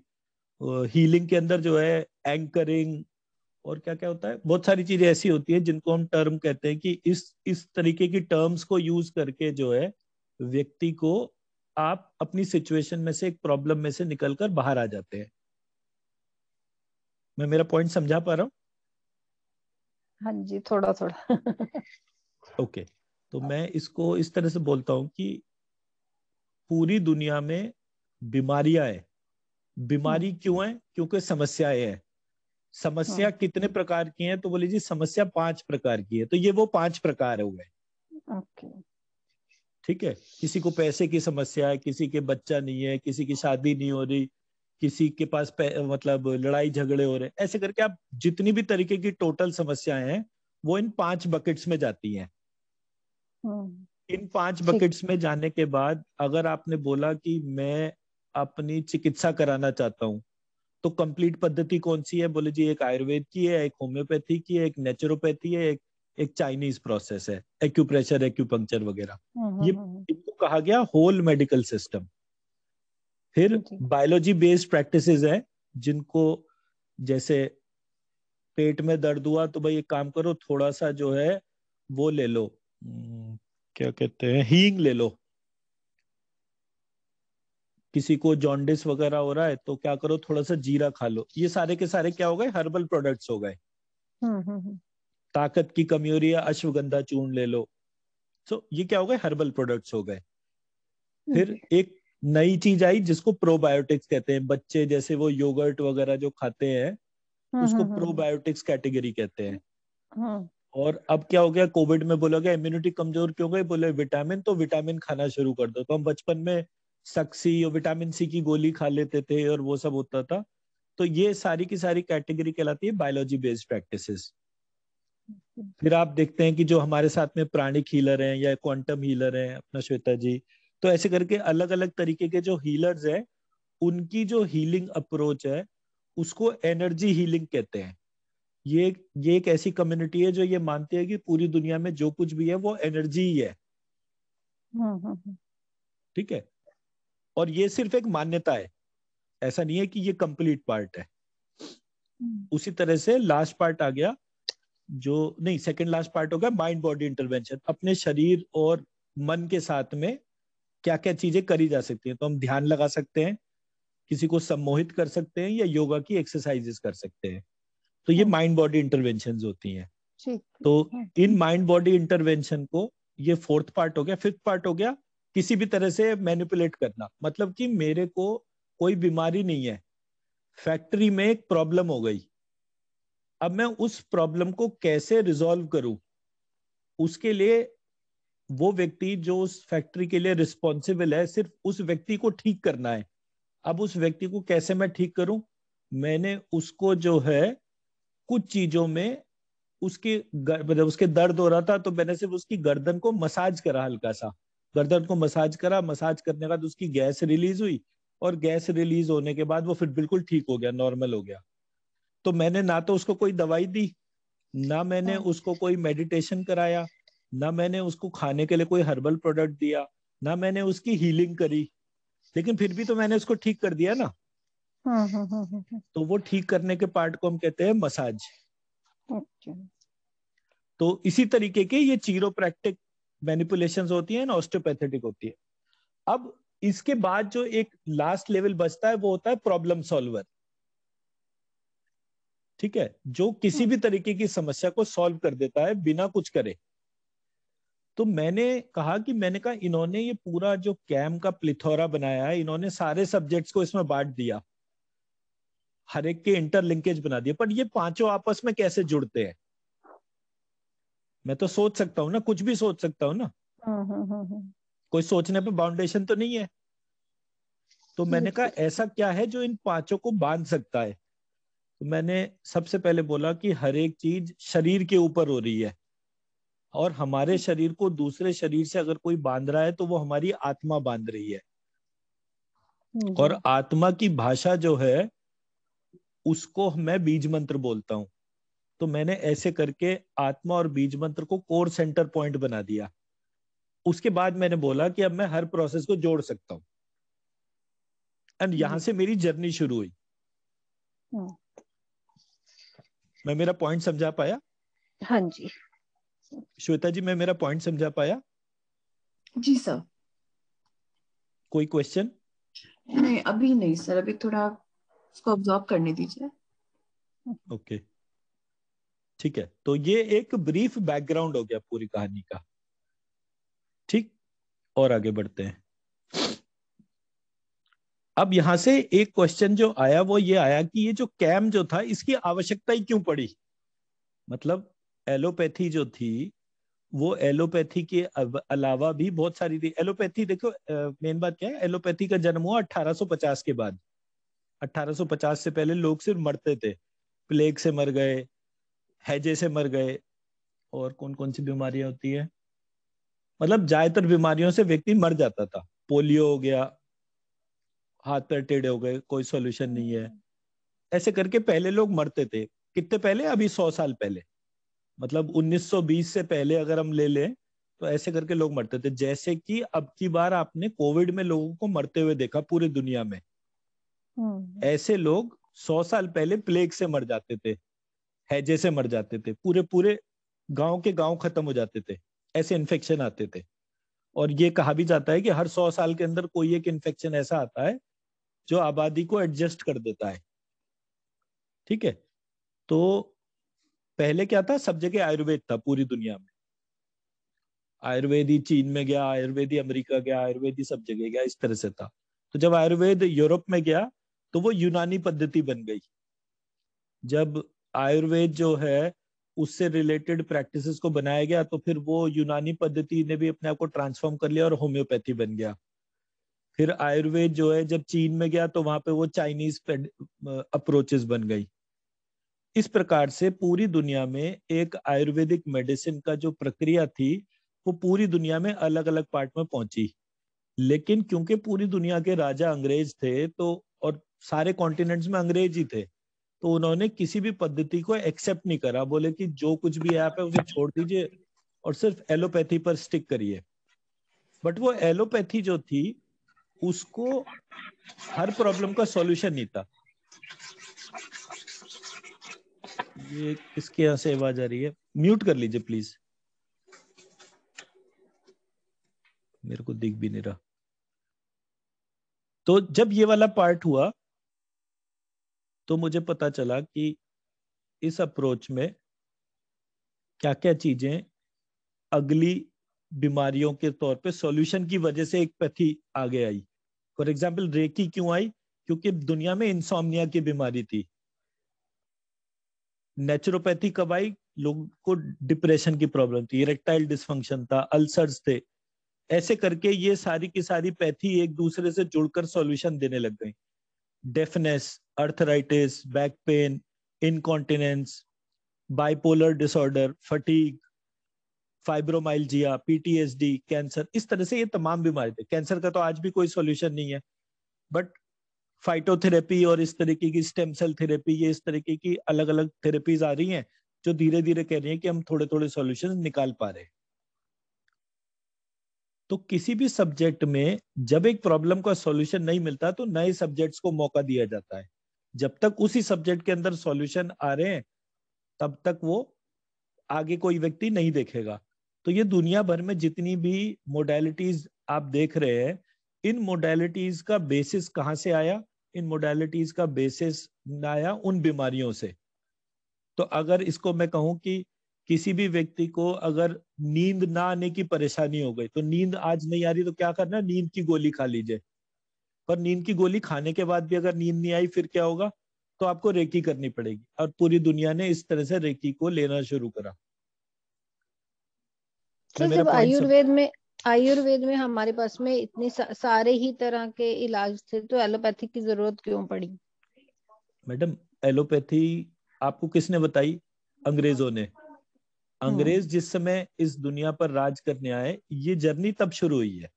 हीलिंग के अंदर जो है एंकरिंग और क्या क्या होता है बहुत सारी चीजें ऐसी होती है जिनको हम टर्म कहते हैं कि इस इस तरीके की टर्म्स को यूज करके जो है व्यक्ति को आप अपनी सिचुएशन में से एक प्रॉब्लम में से निकल कर बाहर आ जाते हैं मैं मेरा पॉइंट समझा पा रहा हूँ हाँ जी थोड़ा थोड़ा ओके okay, तो मैं इसको इस तरह से बोलता हूँ कि पूरी दुनिया में बीमारियां है बीमारी हम्म। क्यों है क्योंकि समस्याएं हैं समस्या हाँ। कितने प्रकार की है तो बोले जी समस्या पांच प्रकार की है तो ये वो पांच प्रकार हो गए ठीक है किसी को पैसे की समस्या है किसी के बच्चा नहीं है किसी की शादी नहीं हो रही किसी के पास मतलब लड़ाई झगड़े हो रहे ऐसे करके आप जितनी भी तरीके की टोटल समस्याएं हैं वो इन पांच बकेट्स में जाती हैं हाँ। इन पांच बकेट्स में जाने के बाद अगर आपने बोला कि मैं अपनी चिकित्सा कराना चाहता हूँ तो कंप्लीट पद्धति कौन सी है बोले जी एक आयुर्वेद की है एक होम्योपैथी की है एक नेचुरोपैथी है एक एक चाइनीज प्रोसेस है एक्यूप्रेशर एक्यूपंक्चर वगैरह हम्म, हम्म, ये हम्म, इनको कहा गया होल मेडिकल सिस्टम फिर बायोलॉजी बेस्ड प्रैक्टिसेस है जिनको जैसे पेट में दर्द हुआ तो भाई एक काम करो थोड़ा सा जो है वो ले लो क्या कहते हैं हींग ले लो किसी को जॉन्डिस वगैरह हो रहा है तो क्या करो थोड़ा सा जीरा खा लो ये सारे के सारे क्या हो गए हर्बल प्रोडक्ट्स हो गए हम्म, हम्म, हम्म। ताकत की कमी हो रही है अश्वगंधा चूर्ण ले लो सो so, ये क्या हो गए हर्बल प्रोडक्ट्स हो गए फिर एक नई चीज आई जिसको प्रोबायोटिक्स कहते हैं बच्चे जैसे वो योगर्ट वगैरह जो खाते हैं उसको प्रोबायोटिक्स कैटेगरी कहते हैं हाँ। और अब क्या हो गया कोविड में बोला गया इम्यूनिटी कमजोर क्यों गई बोले विटामिन तो विटामिन खाना शुरू कर दो तो हम बचपन में सक्सी और विटामिन सी की गोली खा लेते थे और वो सब होता था तो ये सारी की सारी कैटेगरी कहलाती है बायोलॉजी बेस्ड प्रैक्टिसेस फिर आप देखते हैं कि जो हमारे साथ में प्राणिक हीलर हैं या क्वांटम हीलर हैं अपना श्वेता जी तो ऐसे करके अलग अलग तरीके के जो हीलर्स हैं उनकी जो हीलिंग अप्रोच है उसको एनर्जी हीलिंग कहते हैं ये ये एक ऐसी कम्युनिटी है जो ये मानती है कि पूरी दुनिया में जो कुछ भी है वो एनर्जी ही है हम्म, हम्म, हम्म। ठीक है और ये सिर्फ एक मान्यता है ऐसा नहीं है कि ये कंप्लीट पार्ट है हम्म। उसी तरह से लास्ट पार्ट आ गया जो नहीं सेकंड लास्ट पार्ट होगा माइंड बॉडी इंटरवेंशन अपने शरीर और मन के साथ में क्या क्या चीजें करी जा सकती हैं तो हम ध्यान लगा सकते हैं किसी को सम्मोहित कर सकते हैं या योगा की एक्सरसाइजेस कर सकते हैं तो ये माइंड बॉडी इंटरवेंशन होती हैं तो हाँ। इन माइंड बॉडी इंटरवेंशन को ये फोर्थ पार्ट हो गया फिफ्थ पार्ट हो गया किसी भी तरह से मैनिपुलेट करना मतलब कि मेरे को कोई बीमारी नहीं है फैक्ट्री में एक प्रॉब्लम हो गई अब मैं उस प्रॉब्लम को कैसे रिजॉल्व करूं उसके लिए वो व्यक्ति जो उस फैक्ट्री के लिए रिस्पॉन्सिबल है सिर्फ उस व्यक्ति को ठीक करना है अब उस व्यक्ति को कैसे मैं ठीक करूं मैंने उसको जो है कुछ चीजों में उसके मतलब उसके दर्द हो रहा था तो मैंने सिर्फ उसकी गर्दन को मसाज करा हल्का सा गर्दन को मसाज करा मसाज करने के बाद उसकी गैस रिलीज हुई और गैस रिलीज होने के बाद वो फिर बिल्कुल ठीक हो गया नॉर्मल हो गया तो मैंने ना तो उसको कोई दवाई दी ना मैंने हाँ। उसको कोई मेडिटेशन कराया ना मैंने उसको खाने के लिए कोई हर्बल प्रोडक्ट दिया ना मैंने उसकी हीलिंग करी लेकिन फिर भी तो मैंने उसको ठीक कर दिया ना हाँ, हाँ, तो वो ठीक करने के पार्ट को हम कहते हैं मसाज तो इसी तरीके के ये चीरो प्रैक्टिक मैनिपुलेशन होती है ना ऑस्टोपैथेटिक होती है अब इसके बाद जो एक लास्ट लेवल बचता है वो होता है प्रॉब्लम सॉल्वर ठीक है जो किसी हम्म। भी तरीके की समस्या को सॉल्व कर देता है बिना कुछ करे तो मैंने कहा कि मैंने कहा इन्होंने ये पूरा जो कैम का प्लिथोरा बनाया है इन्होंने सारे सब्जेक्ट्स को इसमें बांट दिया हर एक के इंटरलिंकेज बना दिया पर ये पांचों आपस में कैसे जुड़ते हैं मैं तो सोच सकता हूँ ना कुछ भी सोच सकता हूँ ना हाँ, हाँ, हाँ, कोई सोचने पे बाउंडेशन तो नहीं है तो मैंने कहा ऐसा क्या है जो इन पांचों को बांध सकता है तो मैंने सबसे पहले बोला कि हर एक चीज शरीर के ऊपर हो रही है और हमारे शरीर को दूसरे शरीर से अगर कोई बांध रहा है तो वो हमारी आत्मा बांध रही है और आत्मा की भाषा जो है उसको मैं बीज मंत्र बोलता हूँ तो मैंने ऐसे करके आत्मा और बीज मंत्र को कोर सेंटर पॉइंट बना दिया उसके बाद मैंने बोला कि अब मैं हर प्रोसेस को जोड़ सकता हूं एंड यहां से मेरी जर्नी शुरू हुई हम्म। मैं मेरा पॉइंट समझा पाया हाँ जी श्वेता जी मैं मेरा पॉइंट समझा पाया जी सर कोई क्वेश्चन नहीं अभी नहीं सर अभी थोड़ा उसको ऑब्जॉर्व करने दीजिए ओके okay. ठीक है तो ये एक ब्रीफ बैकग्राउंड हो गया पूरी कहानी का ठीक और आगे बढ़ते हैं अब यहां से एक क्वेश्चन जो आया वो ये आया कि ये जो कैम जो था इसकी आवश्यकता ही क्यों पड़ी मतलब एलोपैथी जो थी वो एलोपैथी के अलावा भी बहुत सारी थी एलोपैथी देखो मेन बात क्या है एलोपैथी का जन्म हुआ 1850 के बाद 1850 से पहले लोग सिर्फ मरते थे प्लेग से मर गए हैजे से मर गए और कौन कौन सी बीमारियां होती है मतलब ज्यादातर बीमारियों से व्यक्ति मर जाता था पोलियो हो गया हाथ पैर टेढ़े हो गए कोई सोल्यूशन नहीं है ऐसे करके पहले लोग मरते थे कितने पहले अभी सौ साल पहले मतलब 1920 से पहले अगर हम ले लें तो ऐसे करके लोग मरते थे जैसे कि अब की बार आपने कोविड में लोगों को मरते हुए देखा पूरी दुनिया में हम्म। ऐसे लोग सौ साल पहले प्लेग से मर जाते थे है जैसे मर जाते थे पूरे पूरे गांव के गांव खत्म हो जाते थे ऐसे इन्फेक्शन आते थे और ये कहा भी जाता है कि हर सौ साल के अंदर कोई एक इन्फेक्शन ऐसा आता है जो आबादी को एडजस्ट कर देता है ठीक है तो पहले क्या था सब जगह आयुर्वेद था पूरी दुनिया में आयुर्वेद ही चीन में गया आयुर्वेद ही अमेरिका गया आयुर्वेद ही सब जगह गया इस तरह से था तो जब आयुर्वेद यूरोप में गया तो वो यूनानी पद्धति बन गई जब आयुर्वेद जो है उससे रिलेटेड प्रैक्टिसेस को बनाया गया तो फिर वो यूनानी पद्धति ने भी अपने आप को ट्रांसफॉर्म कर लिया और होम्योपैथी बन गया फिर आयुर्वेद जो है जब चीन में गया तो वहां पे वो चाइनीज अप्रोचेस बन गई इस प्रकार से पूरी दुनिया में एक आयुर्वेदिक मेडिसिन का जो प्रक्रिया थी वो पूरी दुनिया में अलग अलग पार्ट में पहुंची लेकिन क्योंकि पूरी दुनिया के राजा अंग्रेज थे तो और सारे कॉन्टिनेंट्स में अंग्रेज ही थे तो उन्होंने किसी भी पद्धति को एक्सेप्ट नहीं करा बोले कि जो कुछ भी ऐप है उसे छोड़ दीजिए और सिर्फ एलोपैथी पर स्टिक करिए बट वो एलोपैथी जो थी उसको हर प्रॉब्लम का सॉल्यूशन नहीं था ये किसके यहां से आवाज आ रही है म्यूट कर लीजिए प्लीज मेरे को दिख भी नहीं रहा तो जब ये वाला पार्ट हुआ तो मुझे पता चला कि इस अप्रोच में क्या क्या चीजें अगली बीमारियों के तौर पे सॉल्यूशन की वजह से एक पैथी आगे आई फॉर एग्जाम्पल रेकी क्यों आई क्योंकि दुनिया में इंसोमनिया की बीमारी थी नेचुरोपैथी कब आई लोगों को डिप्रेशन की प्रॉब्लम थी इरेक्टाइल डिस्फंक्शन था अल्सर्स थे ऐसे करके ये सारी की सारी पैथी एक दूसरे से जुड़कर सॉल्यूशन देने लग गई deafness, arthritis, back pain, incontinence, bipolar disorder, fatigue, fibromyalgia, PTSD cancer इस तरह से ये तमाम बीमारी थे कैंसर का तो आज भी कोई सॉल्यूशन नहीं है बट फाइटोथेरेपी और इस तरीके की स्टेम सेल थेरेपी ये इस तरीके की अलग अलग थेरेपीज आ रही हैं जो धीरे धीरे कह रही हैं कि हम थोड़े थोड़े सोल्यूशन निकाल पा रहे हैं तो किसी भी सब्जेक्ट में जब एक प्रॉब्लम का सॉल्यूशन नहीं मिलता तो नए सब्जेक्ट्स को मौका दिया जाता है जब तक उसी सब्जेक्ट के अंदर सॉल्यूशन आ रहे हैं तब तक वो आगे कोई व्यक्ति नहीं देखेगा तो ये दुनिया भर में जितनी भी मोडेलिटीज आप देख रहे हैं इन मोडेलिटीज का बेसिस कहाँ से आया इन मोडेलिटीज का बेसिस आया उन बीमारियों से तो अगर इसको मैं कहूं कि किसी भी व्यक्ति को अगर नींद ना आने की परेशानी हो गई तो नींद आज नहीं आ रही तो क्या करना नींद की गोली खा लीजिए पर नींद की गोली खाने के बाद भी अगर नींद नहीं आई फिर क्या होगा तो आपको रेकी करनी पड़ेगी और पूरी दुनिया ने इस तरह से रेकी को लेना शुरू करा तो जब आयुर्वेद में आयुर्वेद में हमारे पास में इतने सारे ही तरह के इलाज थे तो एलोपैथी की जरूरत क्यों पड़ी मैडम एलोपैथी आपको किसने बताई अंग्रेजों ने हाँ। अंग्रेज जिस समय इस दुनिया पर राज करने आए ये जर्नी तब शुरू हुई है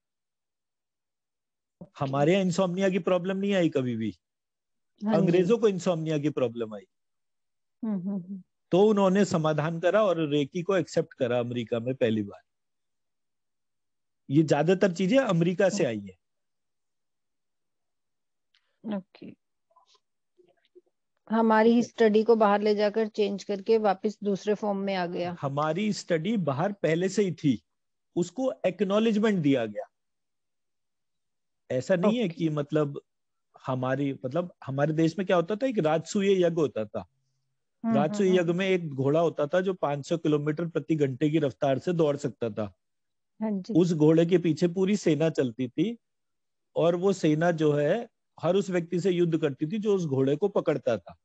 हमारे यहाँ इंसोमनिया की प्रॉब्लम नहीं आई कभी भी हाँ अंग्रेजों को इंसोमनिया की प्रॉब्लम आई हम्म, हम्म, हम्म। तो उन्होंने समाधान करा और रेकी को एक्सेप्ट करा अमेरिका में पहली बार ये ज्यादातर चीजें अमेरिका से आई है हमारी स्टडी को बाहर ले जाकर चेंज करके वापस दूसरे फॉर्म में आ गया हमारी स्टडी बाहर पहले से ही थी उसको एक्नोलेजमेंट दिया गया ऐसा नहीं okay. है कि मतलब हमारी मतलब हमारे देश में क्या होता था एक राजसूय यज्ञ होता था हम्म, राजसूय हम्म, यज्ञ में हम्म। एक घोड़ा होता था जो 500 किलोमीटर प्रति घंटे की रफ्तार से दौड़ सकता था हाँ उस घोड़े के पीछे पूरी सेना चलती थी और वो सेना जो है हर उस व्यक्ति से युद्ध करती थी जो उस घोड़े को पकड़ता था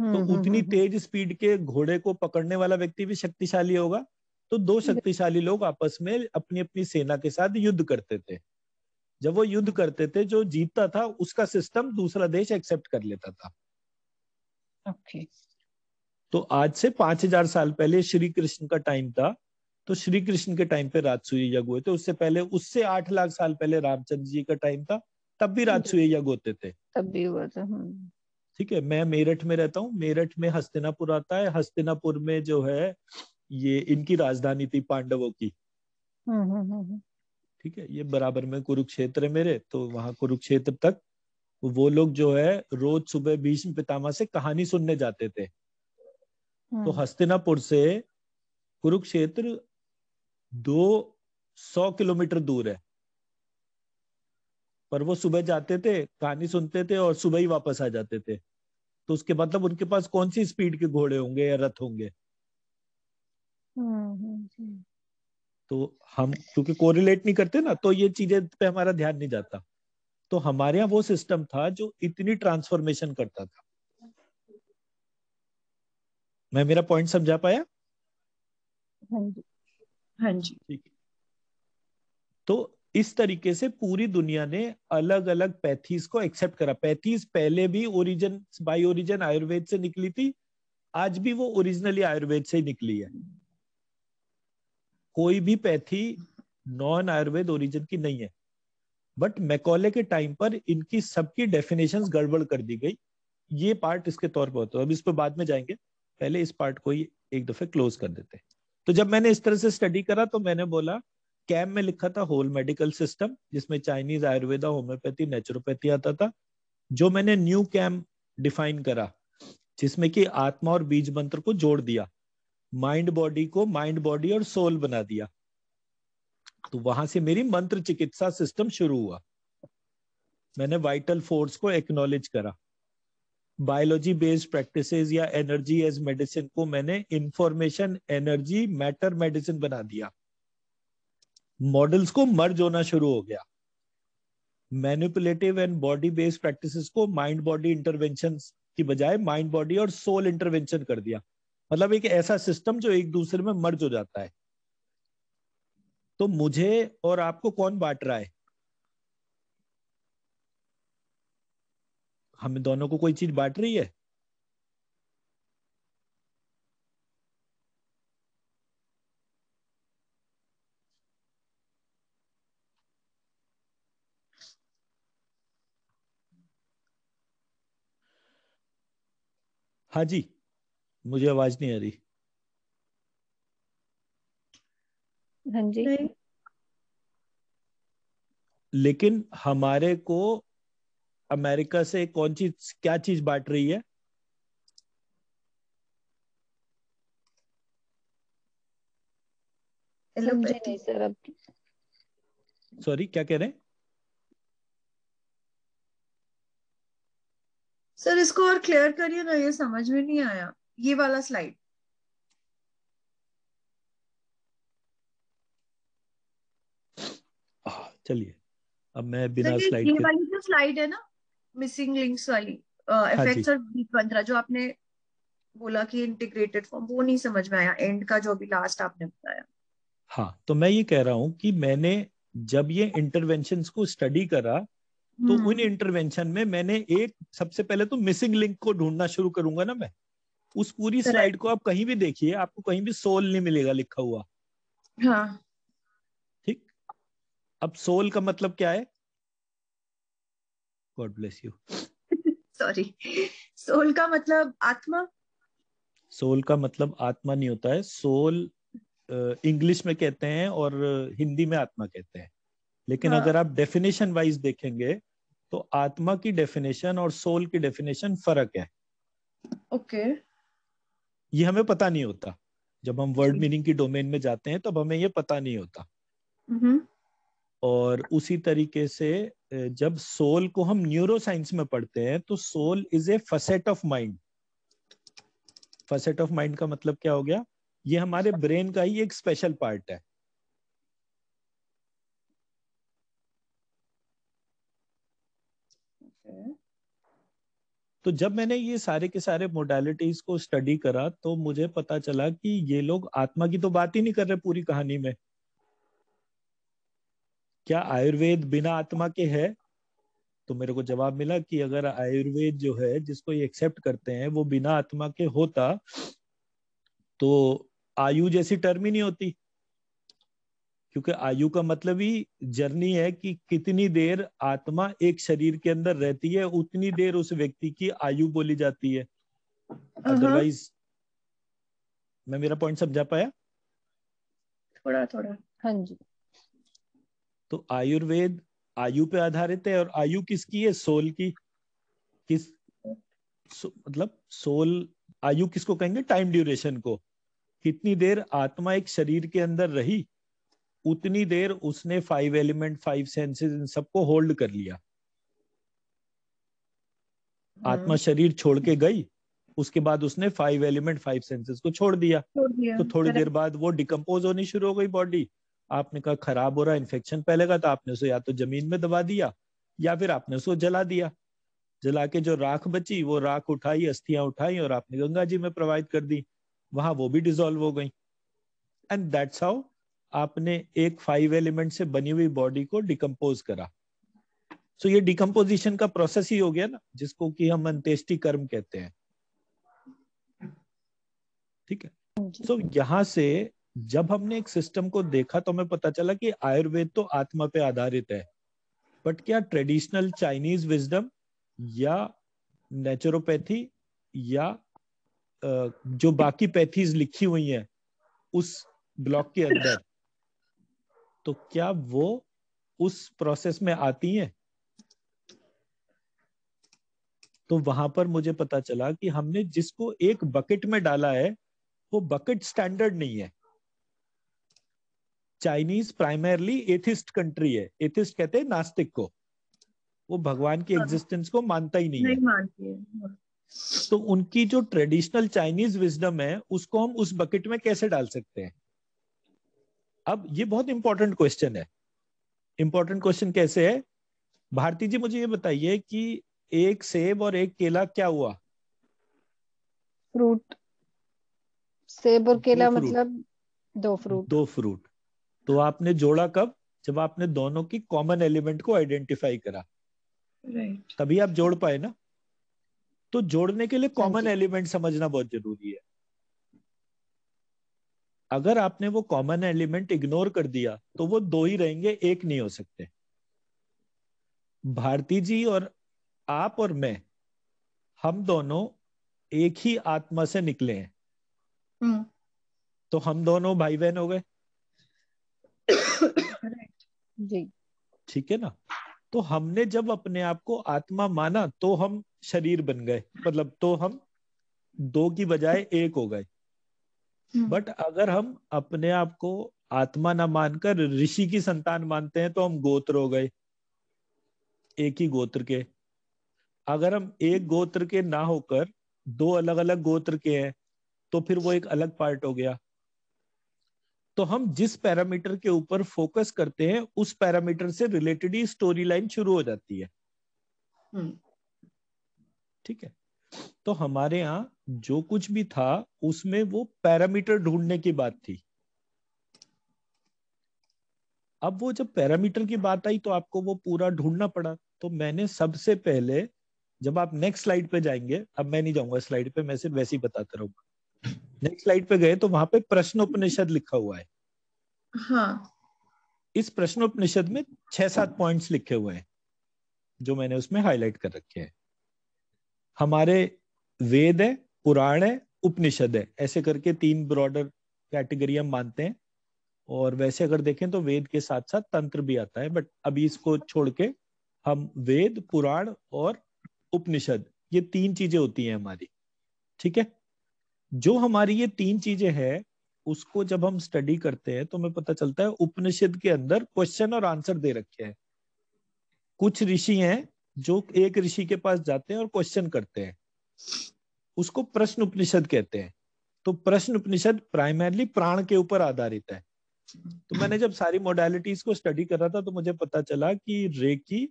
हम्म, तो हम्म, हम्म, उतनी तेज स्पीड के घोड़े को पकड़ने वाला व्यक्ति भी शक्तिशाली होगा तो दो शक्तिशाली लोग आपस में अपनी अपनी सेना के साथ युद्ध करते थे जब वो युद्ध करते थे जो जीतता था उसका सिस्टम दूसरा देश एक्सेप्ट कर लेता था ओके। तो आज से पांच हजार साल पहले श्री कृष्ण का टाइम था तो श्री कृष्ण के टाइम पे राजसूय यज्ञ हुए थे उससे पहले उससे आठ लाख साल पहले रामचंद्र जी का टाइम था तब भी राजसूय हम्म। यज्ञ होते थे तब भी हुआ था हम्म। ठीक है मैं मेरठ में रहता हूँ मेरठ में हस्तिनापुर आता है हस्तिनापुर में जो है ये इनकी राजधानी थी पांडवों की हम्म, ठीक है ये बराबर में कुरुक्षेत्र है मेरे तो वहां कुरुक्षेत्र तक वो लोग जो है रोज सुबह भीष्म पितामह से कहानी सुनने जाते थे तो हस्तिनापुर से कुरुक्षेत्र दो सौ किलोमीटर दूर है पर वो सुबह जाते थे कहानी सुनते थे और सुबह ही वापस आ जाते थे तो उसके मतलब उनके पास कौन सी स्पीड के घोड़े होंगे या रथ होंगे हम्म, हम्म, तो हम क्योंकि कोरिलेट नहीं करते ना तो ये चीजें पे हमारा ध्यान नहीं जाता तो हमारे यहाँ वो सिस्टम था जो इतनी ट्रांसफॉर्मेशन करता था मैं मेरा पॉइंट समझा पाया हाँ जी हाँ जी ठीक तो इस तरीके से पूरी दुनिया ने अलग अलग पैथीज को एक्सेप्ट करा पैथीज पहले भी ओरिजिन बाई ओरिजिन आयुर्वेद से निकली थी आज भी वो ओरिजिनली आयुर्वेद से ही निकली है कोई भी पैथी नॉन आयुर्वेद ओरिजिन की नहीं है बट मैकोले के टाइम पर इनकी सबकी डेफिनेशन गड़बड़ कर दी गई ये पार्ट इसके तौर पर होता है अब इस पर बाद में जाएंगे पहले इस पार्ट को ही एक दफे क्लोज कर देते हैं तो जब मैंने इस तरह से स्टडी करा तो मैंने बोला कैम में लिखा था होल मेडिकल सिस्टम जिसमें चाइनीज आयुर्वेदा होम्योपैथी नेचुरोपैथी आता था जो मैंने न्यू कैम डिफाइन करा जिसमें कि आत्मा और बीज मंत्र को जोड़ दिया माइंड बॉडी को माइंड बॉडी और सोल बना दिया तो वहां से मेरी मंत्र चिकित्सा सिस्टम शुरू हुआ मैंने वाइटल फोर्स को एक्नोलेज करा बायोलॉजी बेस्ड प्रैक्टिसेस या एनर्जी एज मेडिसिन को मैंने इंफॉर्मेशन एनर्जी मैटर मेडिसिन बना दिया मॉडल्स को मर्ज होना शुरू हो गया manipulative and body based practice को माइंड बॉडी इंटरवेंशन की बजाय माइंड बॉडी और सोल इंटरवेंशन कर दिया मतलब एक ऐसा सिस्टम जो एक दूसरे में मर्ज हो जाता है तो मुझे और आपको कौन बांट रहा है हमें दोनों को कोई चीज बांट रही है हाँ जी मुझे आवाज नहीं आ रही हाँ जी लेकिन हमारे को अमेरिका से कौन चीज क्या चीज बांट रही है सॉरी क्या कह रहे हैं सर इसको और क्लियर करिए ना ये समझ में नहीं आया ये वाला स्लाइड चलिए अब मैं बिना स्लाइड ये वाली जो स्लाइड है ना मिसिंग लिंक्स वाली इफेक्ट्स हाँ और पंद्रह जो आपने बोला कि इंटीग्रेटेड फॉर्म वो नहीं समझ में आया एंड का जो भी लास्ट आपने बताया हाँ तो मैं ये कह रहा हूँ कि मैंने जब ये इंटरवेंशन को स्टडी करा तो हम्म। उन इंटरवेंशन में मैंने एक सबसे पहले तो मिसिंग लिंक को ढूंढना शुरू करूंगा ना मैं उस पूरी स्लाइड को आप कहीं भी देखिए आपको कहीं भी सोल नहीं मिलेगा लिखा हुआ हाँ ठीक अब सोल का मतलब क्या है God bless you sorry soul का मतलब आत्मा सोल का मतलब आत्मा नहीं होता है सोल इंग्लिश में कहते हैं और हिंदी में आत्मा कहते हैं लेकिन हाँ. अगर आप डेफिनेशन वाइज देखेंगे तो आत्मा की डेफिनेशन और सोल की डेफिनेशन फर्क है ओके okay. ये हमें पता नहीं होता जब हम वर्ड मीनिंग की डोमेन में जाते हैं तब तो हमें ये पता नहीं होता mm-hmm. और उसी तरीके से जब सोल को हम न्यूरो साइंस में पढ़ते हैं तो soul is a facet of mind facet of mind का मतलब क्या हो गया ये हमारे ब्रेन का ही एक स्पेशल पार्ट है तो जब मैंने ये सारे के सारे मोडालिटीज को स्टडी करा तो मुझे पता चला कि ये लोग आत्मा की तो बात ही नहीं कर रहे पूरी कहानी में क्या आयुर्वेद बिना आत्मा के है तो मेरे को जवाब मिला कि अगर आयुर्वेद जो है जिसको ये एक्सेप्ट करते हैं वो बिना आत्मा के होता तो आयु जैसी टर्म ही नहीं होती क्योंकि आयु का मतलब ही जर्नी है कि कितनी देर आत्मा एक शरीर के अंदर रहती है उतनी देर उस व्यक्ति की आयु बोली जाती है अदरवाइज हाँ, हाँ। मैं मेरा पॉइंट समझा पाया थोड़ा थोड़ा हाँ जी तो आयुर्वेद आयु पे आधारित है और आयु किसकी है सोल की किस सो, मतलब सोल आयु किसको कहेंगे टाइम ड्यूरेशन को कितनी देर आत्मा एक शरीर के अंदर रही उतनी देर उसने फाइव एलिमेंट फाइव सेंसेस इन सबको होल्ड कर लिया हम्म। आत्मा शरीर छोड़ के गई उसके बाद उसने फाइव एलिमेंट फाइव सेंसेस को छोड़ दिया, छोड़ दिया। तो थोड़ी देर बाद वो डिकम्पोज होनी शुरू हो गई बॉडी आपने कहा खराब हो रहा इन्फेक्शन फैलेगा तो आपने उसे या तो जमीन में दबा दिया या फिर आपने उसको जला दिया जला के जो राख बची वो राख उठाई अस्थियां उठाई और आपने गंगा जी में प्रवाहित कर दी वहां वो भी डिजोल्व हो गई एंड दैट्स हाउ आपने एक फाइव एलिमेंट से बनी हुई बॉडी को डिकम्पोज करा सो so ये डिकम्पोजिशन का प्रोसेस ही हो गया ना जिसको कि हम अंत्येष्टि कर्म कहते हैं ठीक है सो so, यहां से जब हमने एक सिस्टम को देखा तो हमें पता चला कि आयुर्वेद तो आत्मा पे आधारित है बट क्या ट्रेडिशनल चाइनीज विजडम या नेचुरोपैथी या जो बाकी पैथीज लिखी हुई है उस ब्लॉक के अंदर तो क्या वो उस प्रोसेस में आती है तो वहां पर मुझे पता चला कि हमने जिसको एक बकेट में डाला है वो बकेट स्टैंडर्ड नहीं है चाइनीज प्राइमरली एथिस्ट कंट्री है एथिस्ट कहते हैं नास्तिक को वो भगवान की एग्जिस्टेंस हाँ। को मानता ही नहीं, नहीं है मानती है हाँ। तो उनकी जो ट्रेडिशनल चाइनीज विजडम है उसको हम उस बकेट में कैसे डाल सकते हैं अब ये बहुत इंपॉर्टेंट क्वेश्चन है इंपॉर्टेंट क्वेश्चन कैसे है भारती जी मुझे ये बताइए कि एक सेब और एक केला क्या हुआ फ्रूट सेब और केला मतलब दो फ्रूट दो फ्रूट तो आपने जोड़ा कब जब आपने दोनों की कॉमन एलिमेंट को आइडेंटिफाई करा right. तभी आप जोड़ पाए ना तो जोड़ने के लिए कॉमन हाँ एलिमेंट समझना बहुत जरूरी है अगर आपने वो कॉमन एलिमेंट इग्नोर कर दिया तो वो दो ही रहेंगे एक नहीं हो सकते भारती जी और आप और मैं हम दोनों एक ही आत्मा से निकले हैं हम्म। तो हम दोनों भाई बहन हो गए ठीक है ना तो हमने जब अपने आप को आत्मा माना तो हम शरीर बन गए मतलब तो हम दो की बजाय एक हो गए हम्म। बट अगर हम अपने आप को आत्मा ना मानकर ऋषि की संतान मानते हैं तो हम गोत्र हो गए एक ही गोत्र के अगर हम एक गोत्र के ना होकर दो अलग अलग गोत्र के हैं तो फिर वो एक अलग पार्ट हो गया तो हम जिस पैरामीटर के ऊपर फोकस करते हैं उस पैरामीटर से रिलेटेड ही स्टोरी लाइन शुरू हो जाती है हम्म। ठीक है तो हमारे यहाँ जो कुछ भी था उसमें वो पैरामीटर ढूंढने की बात थी अब वो जब पैरामीटर की बात आई तो आपको वो पूरा ढूंढना पड़ा तो मैंने सबसे पहले जब आप नेक्स्ट स्लाइड पे जाएंगे अब मैं नहीं जाऊंगा स्लाइड पे मैं सिर्फ वैसे ही बताता रहूंगा नेक्स्ट स्लाइड पे गए तो वहां पे प्रश्नोपनिषद लिखा हुआ है हाँ इस प्रश्नोपनिषद में छह सात पॉइंट्स लिखे हुए हैं जो मैंने उसमें हाईलाइट कर रखे हैं हमारे वेद है पुराण है उपनिषद है ऐसे करके तीन ब्रॉडर कैटेगरी हम मानते हैं और वैसे अगर देखें तो वेद के साथ साथ तंत्र भी आता है बट अभी इसको छोड़ के हम वेद पुराण और उपनिषद ये तीन चीजें होती हैं हमारी ठीक है जो हमारी ये तीन चीजें हैं उसको जब हम स्टडी करते हैं तो हमें पता चलता है उपनिषद के अंदर क्वेश्चन और आंसर दे रखे हैं कुछ ऋषि हैं जो एक ऋषि के पास जाते हैं और क्वेश्चन करते हैं उसको प्रश्न उपनिषद कहते हैं तो प्रश्न उपनिषद प्राइमरली प्राण के ऊपर आधारित है तो मैंने जब सारी मोडालिटीज को स्टडी कर रहा था तो मुझे पता चला कि रेकी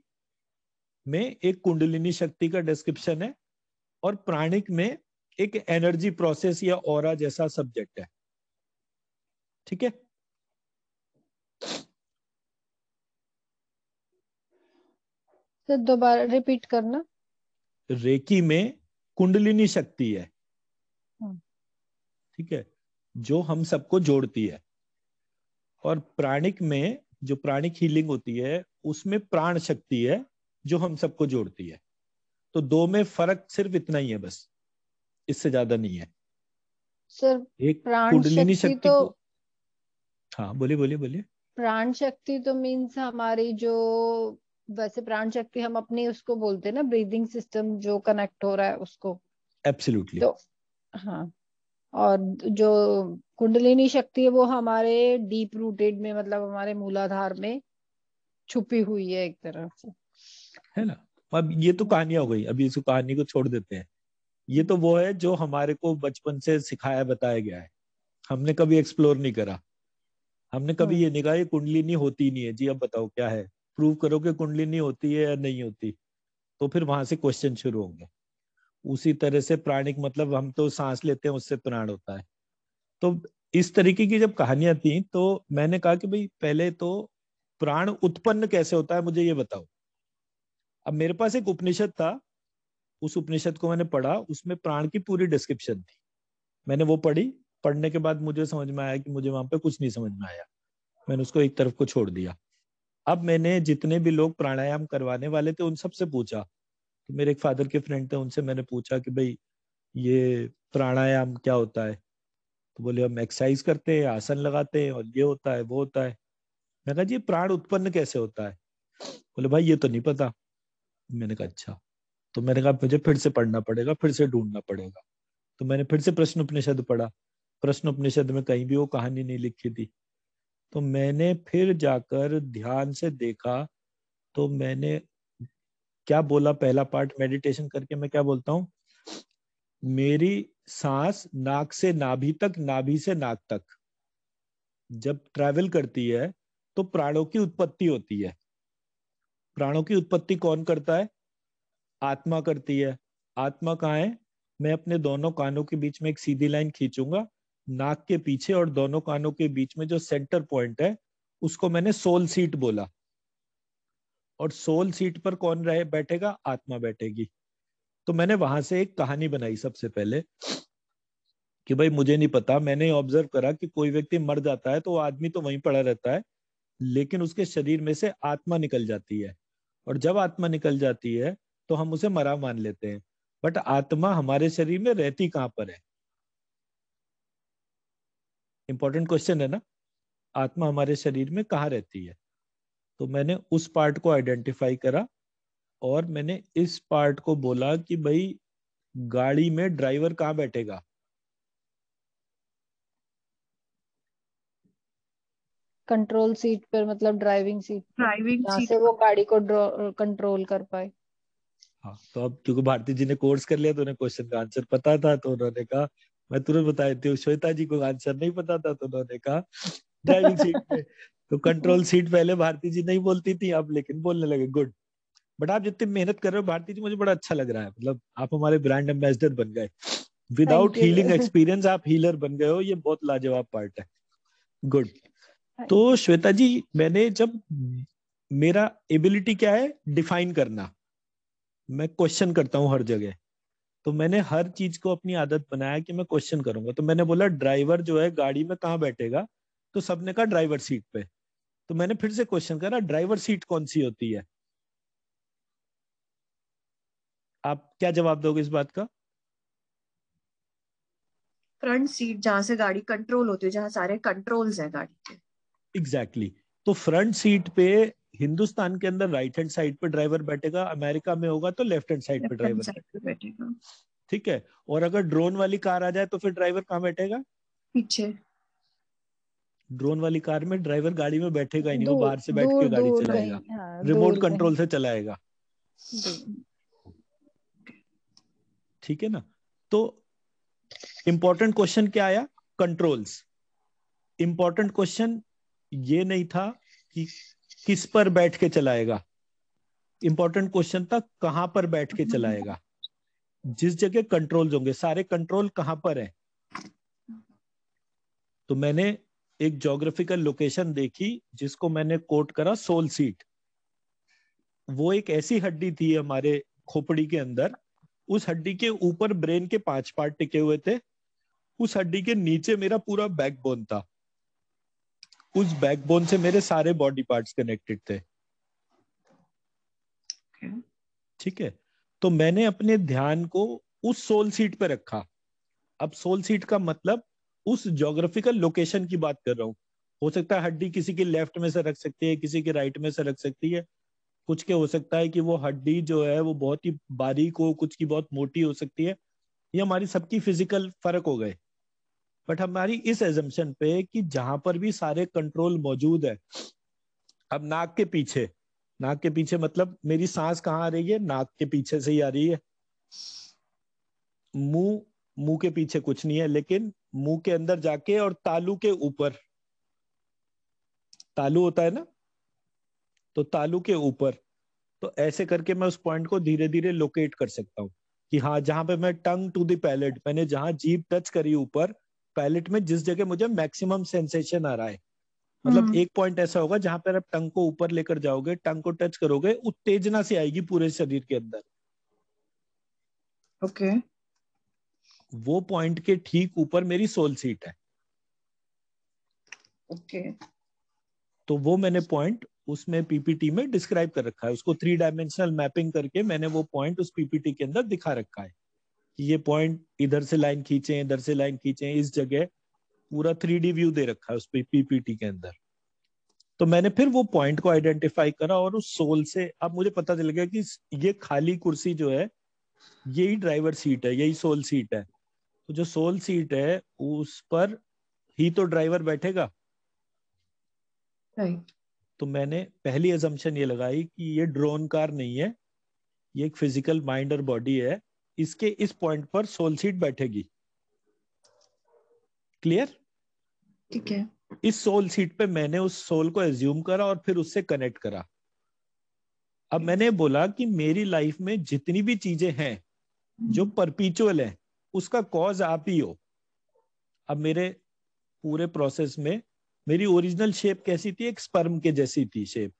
में एक कुंडलिनी शक्ति का डिस्क्रिप्शन है और प्राणिक में एक एनर्जी प्रोसेस या और जैसा सब्जेक्ट है ठीक है सर दोबारा रिपीट करना रेकी में कुंडलिनी शक्ति है हाँ। ठीक है जो हम सबको जोड़ती है और प्राणिक में जो प्राणिक हीलिंग होती है उसमें प्राण शक्ति है जो हम सबको जोड़ती है तो दो में फर्क सिर्फ इतना ही है बस इससे ज्यादा नहीं है सर एक कुंडलिनी शक्ति, शक्ति तो हाँ बोलिए बोलिए बोलिए प्राण शक्ति तो मीन्स हमारी जो वैसे प्राण शक्ति हम अपनी उसको बोलते हैं ना ब्रीदिंग सिस्टम जो कनेक्ट हो रहा है उसको एब्सोल्युटली तो हाँ और जो कुंडलिनी शक्ति है वो हमारे डीप रूटेड में मतलब हमारे मूलाधार में छुपी हुई है एक तरफ से है ना अब ये तो कहानी हो गई अभी इस कहानी को छोड़ देते हैं ये तो वो है जो हमारे को बचपन से सिखाया बताया गया है हमने कभी एक्सप्लोर नहीं करा हमने कभी हाँ। ये नहीं कहा कुंडली नहीं होती नहीं है जी अब बताओ क्या है प्रूव करो कि कुंडलिनी होती है या नहीं होती तो फिर वहां से क्वेश्चन शुरू होंगे उसी तरह से प्राणिक मतलब हम तो सांस लेते हैं उससे प्राण होता है तो इस तरीके की जब कहानियां थी तो मैंने कहा कि भाई पहले तो प्राण उत्पन्न कैसे होता है मुझे ये बताओ अब मेरे पास एक उपनिषद था उस उपनिषद को मैंने पढ़ा उसमें प्राण की पूरी डिस्क्रिप्शन थी मैंने वो पढ़ी पढ़ने के बाद मुझे समझ में आया कि मुझे वहां पे कुछ नहीं समझ में आया मैंने उसको एक तरफ को छोड़ दिया अब मैंने जितने भी लोग प्राणायाम करवाने वाले थे उन सबसे पूछा तो मेरे एक फादर के फ्रेंड थे उनसे मैंने पूछा कि भाई ये प्राणायाम क्या होता है तो बोले हम एक्सरसाइज करते हैं आसन लगाते हैं और ये होता है वो होता है मैंने कहा जी प्राण उत्पन्न कैसे होता है बोले भाई ये तो नहीं पता मैंने कहा अच्छा तो मैंने कहा मुझे फिर से पढ़ना पड़ेगा फिर से ढूंढना पड़ेगा तो मैंने फिर से प्रश्न उपनिषद पढ़ा प्रश्न उपनिषद में कहीं भी वो कहानी नहीं लिखी थी तो मैंने फिर जाकर ध्यान से देखा तो मैंने क्या बोला पहला पार्ट मेडिटेशन करके मैं क्या बोलता हूं मेरी सांस नाक से नाभि तक नाभि से नाक तक जब ट्रैवल करती है तो प्राणों की उत्पत्ति होती है प्राणों की उत्पत्ति कौन करता है आत्मा करती है आत्मा कहा है मैं अपने दोनों कानों के बीच में एक सीधी लाइन खींचूंगा नाक के पीछे और दोनों कानों के बीच में जो सेंटर पॉइंट है उसको मैंने सोल सीट बोला और सोल सीट पर कौन रहे बैठेगा आत्मा बैठेगी तो मैंने वहां से एक कहानी बनाई सबसे पहले कि भाई मुझे नहीं पता मैंने ऑब्जर्व करा कि कोई व्यक्ति मर जाता है तो वो आदमी तो वहीं पड़ा रहता है लेकिन उसके शरीर में से आत्मा निकल जाती है और जब आत्मा निकल जाती है तो हम उसे मरा मान लेते हैं बट आत्मा हमारे शरीर में रहती कहां पर है इंपॉर्टेंट क्वेश्चन है ना आत्मा हमारे शरीर में कहाँ रहती है तो मैंने उस पार्ट को आइडेंटिफाई करा और मैंने इस पार्ट को बोला कि भाई गाड़ी में ड्राइवर कहाँ बैठेगा कंट्रोल सीट पर मतलब ड्राइविंग सीट ड्राइविंग सीट से वो गाड़ी को कंट्रोल कर पाए हाँ तो अब क्योंकि भारती जी ने कोर्स कर लिया तो उन्हें क्वेश्चन का आंसर पता था तो उन्होंने कहा मैं तुरंत बता देती हूँ श्वेता जी को आंसर नहीं पता था तो उन्होंने कहा ड्राइविंग सीट पे तो कंट्रोल सीट पहले भारती जी नहीं बोलती थी अब लेकिन बोलने लगे गुड बट आप जितनी मेहनत कर रहे हो भारती जी मुझे बड़ा अच्छा लग रहा है मतलब आप हमारे ब्रांड एम्बेसडर बन गए विदाउट हीलिंग एक्सपीरियंस आप हीलर बन गए हो ये बहुत लाजवाब पार्ट है गुड तो श्वेता जी मैंने जब मेरा एबिलिटी क्या है डिफाइन करना मैं क्वेश्चन करता हूँ हर जगह तो मैंने हर चीज को अपनी आदत बनाया कि मैं क्वेश्चन करूंगा तो मैंने बोला ड्राइवर जो है गाड़ी में कहाँ बैठेगा तो सबने कहा ड्राइवर सीट पे तो मैंने फिर से क्वेश्चन करा ड्राइवर सीट कौन सी होती है आप क्या जवाब दोगे इस बात का फ्रंट सीट जहां से गाड़ी कंट्रोल होती है जहां सारे कंट्रोल्स हैं गाड़ी के एग्जैक्टली exactly. तो फ्रंट सीट पे हिंदुस्तान के अंदर राइट हैंड साइड पे ड्राइवर बैठेगा अमेरिका में होगा तो लेफ्ट हैंड साइड पे ड्राइवर बैठेगा ठीक है और अगर ड्रोन वाली कार आ जाए तो फिर ड्राइवर कहाँ बैठेगा पीछे ड्रोन वाली कार में ड्राइवर गाड़ी में बैठेगा ही नहीं वो बाहर से बैठ के गाड़ी चलाएगा हाँ, रिमोट कंट्रोल से चलाएगा ठीक है ना तो इम्पोर्टेंट क्वेश्चन क्या आया कंट्रोल्स इम्पोर्टेंट क्वेश्चन ये नहीं था कि किस पर बैठ के चलाएगा इंपॉर्टेंट क्वेश्चन था कहां पर बैठ के चलाएगा जिस जगह कंट्रोल होंगे सारे कंट्रोल कहां पर है तो मैंने एक जोग्राफिकल लोकेशन देखी जिसको मैंने कोट करा सोल सीट वो एक ऐसी हड्डी थी हमारे खोपड़ी के अंदर उस हड्डी के ऊपर ब्रेन के पांच पार्ट टिके हुए थे उस हड्डी के नीचे मेरा पूरा बैकबोन था उस बैकबोन से मेरे सारे बॉडी पार्ट्स कनेक्टेड थे ठीक है तो मैंने अपने ध्यान को उस सोल सीट पर रखा अब सोल सीट का मतलब उस जोग्राफिकल लोकेशन की बात कर रहा हूँ हो सकता है हड्डी किसी के लेफ्ट में से रख सकती है किसी के राइट में से रख सकती है कुछ के हो सकता है कि वो हड्डी जो है वो बहुत ही बारीक हो कुछ की बहुत मोटी हो सकती है ये हमारी सबकी फिजिकल फर्क हो गए बट हमारी इस एजम्पन पे कि जहां पर भी सारे कंट्रोल मौजूद है अब नाक के पीछे नाक के पीछे मतलब मेरी सांस कहाँ आ रही है नाक के पीछे से ही आ रही है मुंह मुंह के पीछे कुछ नहीं है लेकिन मुंह के अंदर जाके और तालू के ऊपर तालू होता है ना तो तालू के ऊपर तो ऐसे करके मैं उस पॉइंट को धीरे धीरे लोकेट कर सकता हूँ कि हाँ जहां पे मैं टंग टू दैलेट मैंने जहां जीप टच करी ऊपर पैलेट में जिस जगह मुझे मैक्सिमम सेंसेशन आ रहा है मतलब हम्म। एक पॉइंट ऐसा होगा जहां पर आप टंग को ऊपर लेकर जाओगे टंग को टच करोगे उत्तेजना से आएगी पूरे शरीर के अंदर ओके okay. वो पॉइंट के ठीक ऊपर मेरी सोल सीट है ओके okay. तो वो मैंने पॉइंट उसमें पीपीटी में डिस्क्राइब कर रखा है उसको थ्री डायमेंशनल मैपिंग करके मैंने वो पॉइंट उस पीपीटी के अंदर दिखा रखा है कि ये पॉइंट इधर से लाइन खींचे इधर से लाइन खींचे इस जगह पूरा थ्री डी व्यू दे रखा है उस पर पीपीटी के अंदर तो मैंने फिर वो पॉइंट को आइडेंटिफाई करा और उस सोल से अब मुझे पता चल गया कि ये खाली कुर्सी जो है यही ड्राइवर सीट है यही सोल सीट है तो जो सोल सीट है उस पर ही तो ड्राइवर बैठेगा तो मैंने पहली एजम्पन ये लगाई कि ये ड्रोन कार नहीं है ये एक फिजिकल माइंड और बॉडी है इसके इस पॉइंट पर सोल सीट बैठेगी क्लियर ठीक है इस सोल सीट पे मैंने उस सोल को एज्यूम करा और फिर उससे कनेक्ट करा अब मैंने बोला कि मेरी लाइफ में जितनी भी चीजें हैं जो परपीचुअल हम्म। है उसका कॉज आप ही हो अब मेरे पूरे प्रोसेस में मेरी ओरिजिनल शेप कैसी थी एक स्पर्म के जैसी थी शेप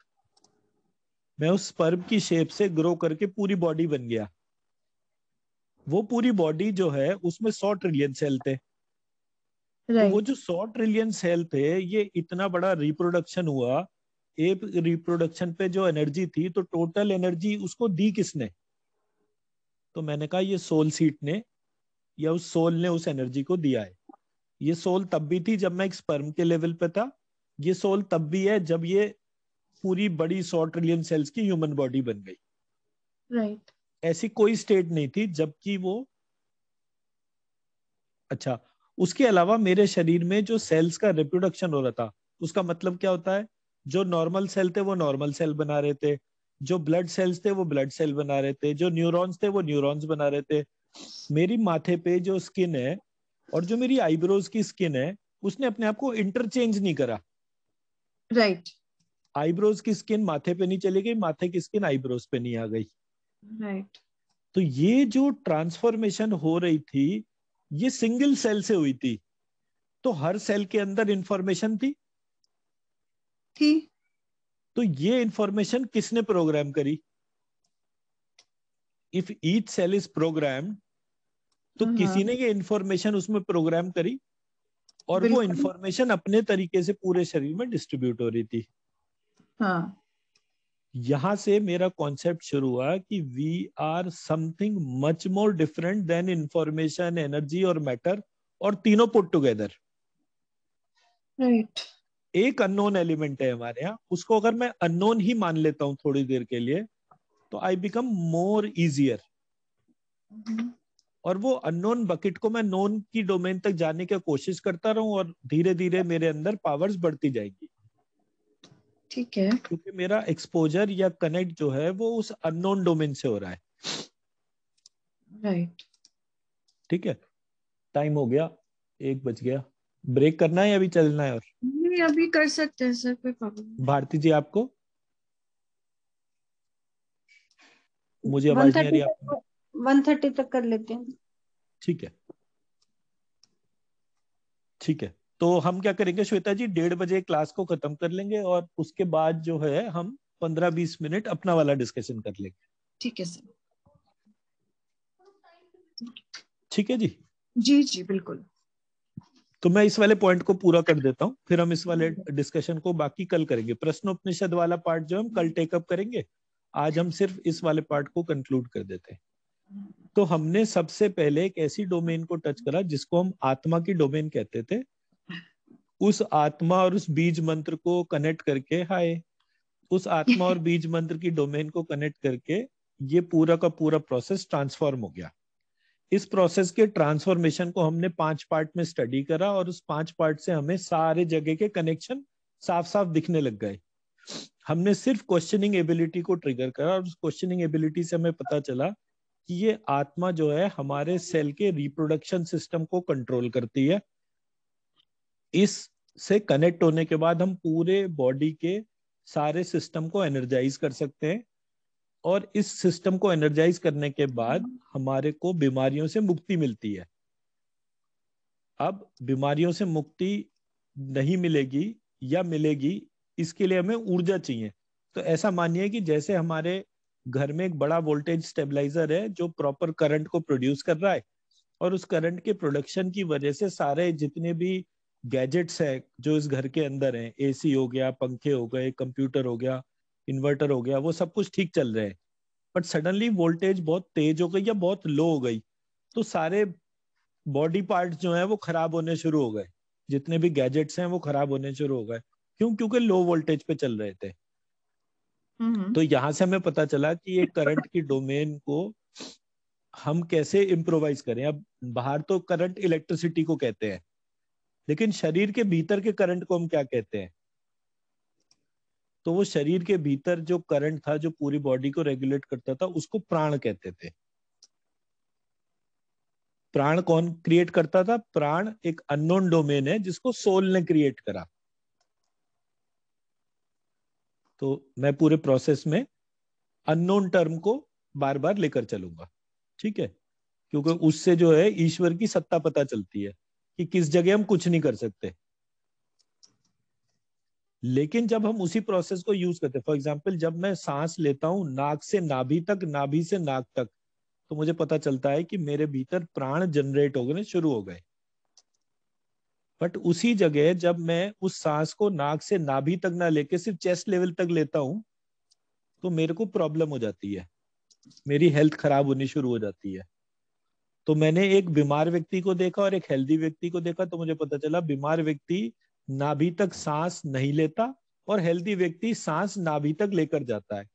मैं उस स्पर्म की शेप से ग्रो करके पूरी बॉडी बन गया वो पूरी बॉडी जो है उसमें सौ ट्रिलियन सेल थे तो वो जो सौ ट्रिलियन सेल थे ये इतना बड़ा रिप्रोडक्शन हुआ एक रिप्रोडक्शन पे जो एनर्जी थी तो टोटल एनर्जी उसको दी किसने तो मैंने कहा ये सोल सीट ने या उस सोल ने उस एनर्जी को दिया है ये सोल तब भी थी जब मैं एक स्पर्म के लेवल पे था ये सोल तब भी है जब ये पूरी बड़ी सौ ट्रिलियन सेल्स की ह्यूमन बॉडी बन गई राइट right. ऐसी कोई स्टेट नहीं थी जबकि वो अच्छा उसके अलावा मेरे शरीर में जो सेल्स का रिप्रोडक्शन हो रहा था उसका मतलब क्या होता है जो नॉर्मल सेल थे वो नॉर्मल सेल बना रहे थे जो ब्लड सेल्स थे वो ब्लड सेल बना रहे थे जो न्यूरॉन्स थे वो न्यूरॉन्स बना रहे थे मेरी माथे पे जो स्किन है और जो मेरी आईब्रोज की स्किन है उसने अपने आप को इंटरचेंज नहीं करा राइट right. आईब्रोज की स्किन माथे पे नहीं चली गई माथे की स्किन आईब्रोज पे नहीं आ गई right. तो ये जो ट्रांसफॉर्मेशन हो रही थी ये सिंगल सेल से हुई थी तो हर सेल के अंदर इंफॉर्मेशन थी थी तो ये इंफॉर्मेशन किसने प्रोग्राम करी if each cell is program तो हाँ, हाँ। किसी ने ये इंफॉर्मेशन उसमें प्रोग्राम करी और वो इंफॉर्मेशन अपने तरीके से पूरे शरीर में डिस्ट्रीब्यूट हो रही थी हाँ यहां से मेरा कॉन्सेप्ट शुरू हुआ कि we are something much more different than information energy और मैटर और तीनों पुट टुगेदर राइट एक अननोन एलिमेंट है हमारे यहाँ उसको अगर मैं अननोन ही मान लेता हूँ थोड़ी देर के लिए तो आई बिकम मोर इजियर और वो अननोन बकेट को मैं नोन की डोमेन तक जाने की कोशिश करता रहूं और धीरे धीरे मेरे अंदर पावर्स बढ़ती जाएगी ठीक है क्योंकि मेरा एक्सपोजर या कनेक्ट जो है वो उस अननोन डोमेन से हो रहा है राइट ठीक है टाइम हो गया एक बज गया ब्रेक करना है अभी चलना है और नहीं अभी कर सकते हैं सर कोई प्रॉब्लम भारती जी आपको मुझे आवाज नहीं आ रही आपको वन थर्टी तक कर लेते हैं ठीक है ठीक है तो हम क्या करेंगे श्वेता जी डेढ़ बजे क्लास को खत्म कर लेंगे और उसके बाद जो है हम पंद्रह बीस मिनट अपना वाला डिस्कशन कर लेंगे ठीक है सर ठीक है जी जी जी बिल्कुल तो मैं इस वाले पॉइंट को पूरा कर देता हूँ फिर हम इस वाले डिस्कशन को बाकी कल करेंगे प्रश्नोपनिषद वाला पार्ट जो हम कल टेकअप करेंगे आज हम सिर्फ इस वाले पार्ट को कंक्लूड कर देते हैं तो हमने सबसे पहले एक ऐसी डोमेन को टच करा जिसको हम आत्मा की डोमेन कहते थे उस आत्मा और उस बीज मंत्र को कनेक्ट करके हाय उस आत्मा और बीज मंत्र की डोमेन को कनेक्ट करके ये पूरा का पूरा प्रोसेस ट्रांसफॉर्म हो गया इस प्रोसेस के ट्रांसफॉर्मेशन को हमने पांच पार्ट में स्टडी करा और उस पांच पार्ट से हमें सारे जगह के कनेक्शन साफ साफ दिखने लग गए हमने सिर्फ क्वेश्चनिंग एबिलिटी को ट्रिगर करा और उस क्वेश्चनिंग एबिलिटी से हमें पता चला कि ये आत्मा जो है हमारे सेल के रिप्रोडक्शन सिस्टम को कंट्रोल करती है इस से कनेक्ट होने के बाद हम पूरे बॉडी के सारे सिस्टम को एनर्जाइज कर सकते हैं और इस सिस्टम को एनर्जाइज करने के बाद हमारे को बीमारियों से मुक्ति मिलती है अब बीमारियों से मुक्ति नहीं मिलेगी या मिलेगी इसके लिए हमें ऊर्जा चाहिए तो ऐसा मानिए कि जैसे हमारे घर में एक बड़ा वोल्टेज स्टेबलाइजर है जो प्रॉपर करंट को प्रोड्यूस कर रहा है और उस करंट के प्रोडक्शन की वजह से सारे जितने भी गैजेट्स है जो इस घर के अंदर है एसी हो गया पंखे हो गए कंप्यूटर हो गया इन्वर्टर हो गया वो सब कुछ ठीक चल रहे हैं बट सडनली वोल्टेज बहुत तेज हो गई या बहुत लो हो गई तो सारे बॉडी पार्ट जो है वो खराब होने शुरू हो गए जितने भी गैजेट्स हैं वो खराब होने शुरू हो गए क्यों क्योंकि लो वोल्टेज पे चल रहे थे हम्म। तो यहां से हमें पता चला कि ये करंट की डोमेन को हम कैसे इम्प्रोवाइज करें अब बाहर तो करंट इलेक्ट्रिसिटी को कहते हैं लेकिन शरीर के भीतर के करंट को हम क्या कहते हैं तो वो शरीर के भीतर जो करंट था जो पूरी बॉडी को रेगुलेट करता था उसको प्राण कहते थे प्राण कौन क्रिएट करता था प्राण एक अननोन डोमेन है जिसको सोल ने क्रिएट करा तो मैं पूरे प्रोसेस में अननोन टर्म को बार बार लेकर चलूंगा ठीक है क्योंकि उससे जो है ईश्वर की सत्ता पता चलती है कि किस जगह हम कुछ नहीं कर सकते लेकिन जब हम उसी प्रोसेस को यूज करते फॉर एग्जाम्पल जब मैं सांस लेता हूं नाक से नाभि तक नाभि से नाक तक तो मुझे पता चलता है कि मेरे भीतर प्राण जनरेट हो गए शुरू हो गए बट उसी जगह जब मैं उस सांस को नाक से नाभि तक ना लेके सिर्फ चेस्ट लेवल तक लेता हूं तो मेरे को प्रॉब्लम हो जाती है मेरी हेल्थ खराब होनी शुरू हो जाती है तो मैंने एक बीमार व्यक्ति को देखा और एक हेल्दी व्यक्ति को देखा तो मुझे पता चला बीमार व्यक्ति नाभि तक सांस नहीं लेता और हेल्दी व्यक्ति सांस नाभि तक लेकर जाता है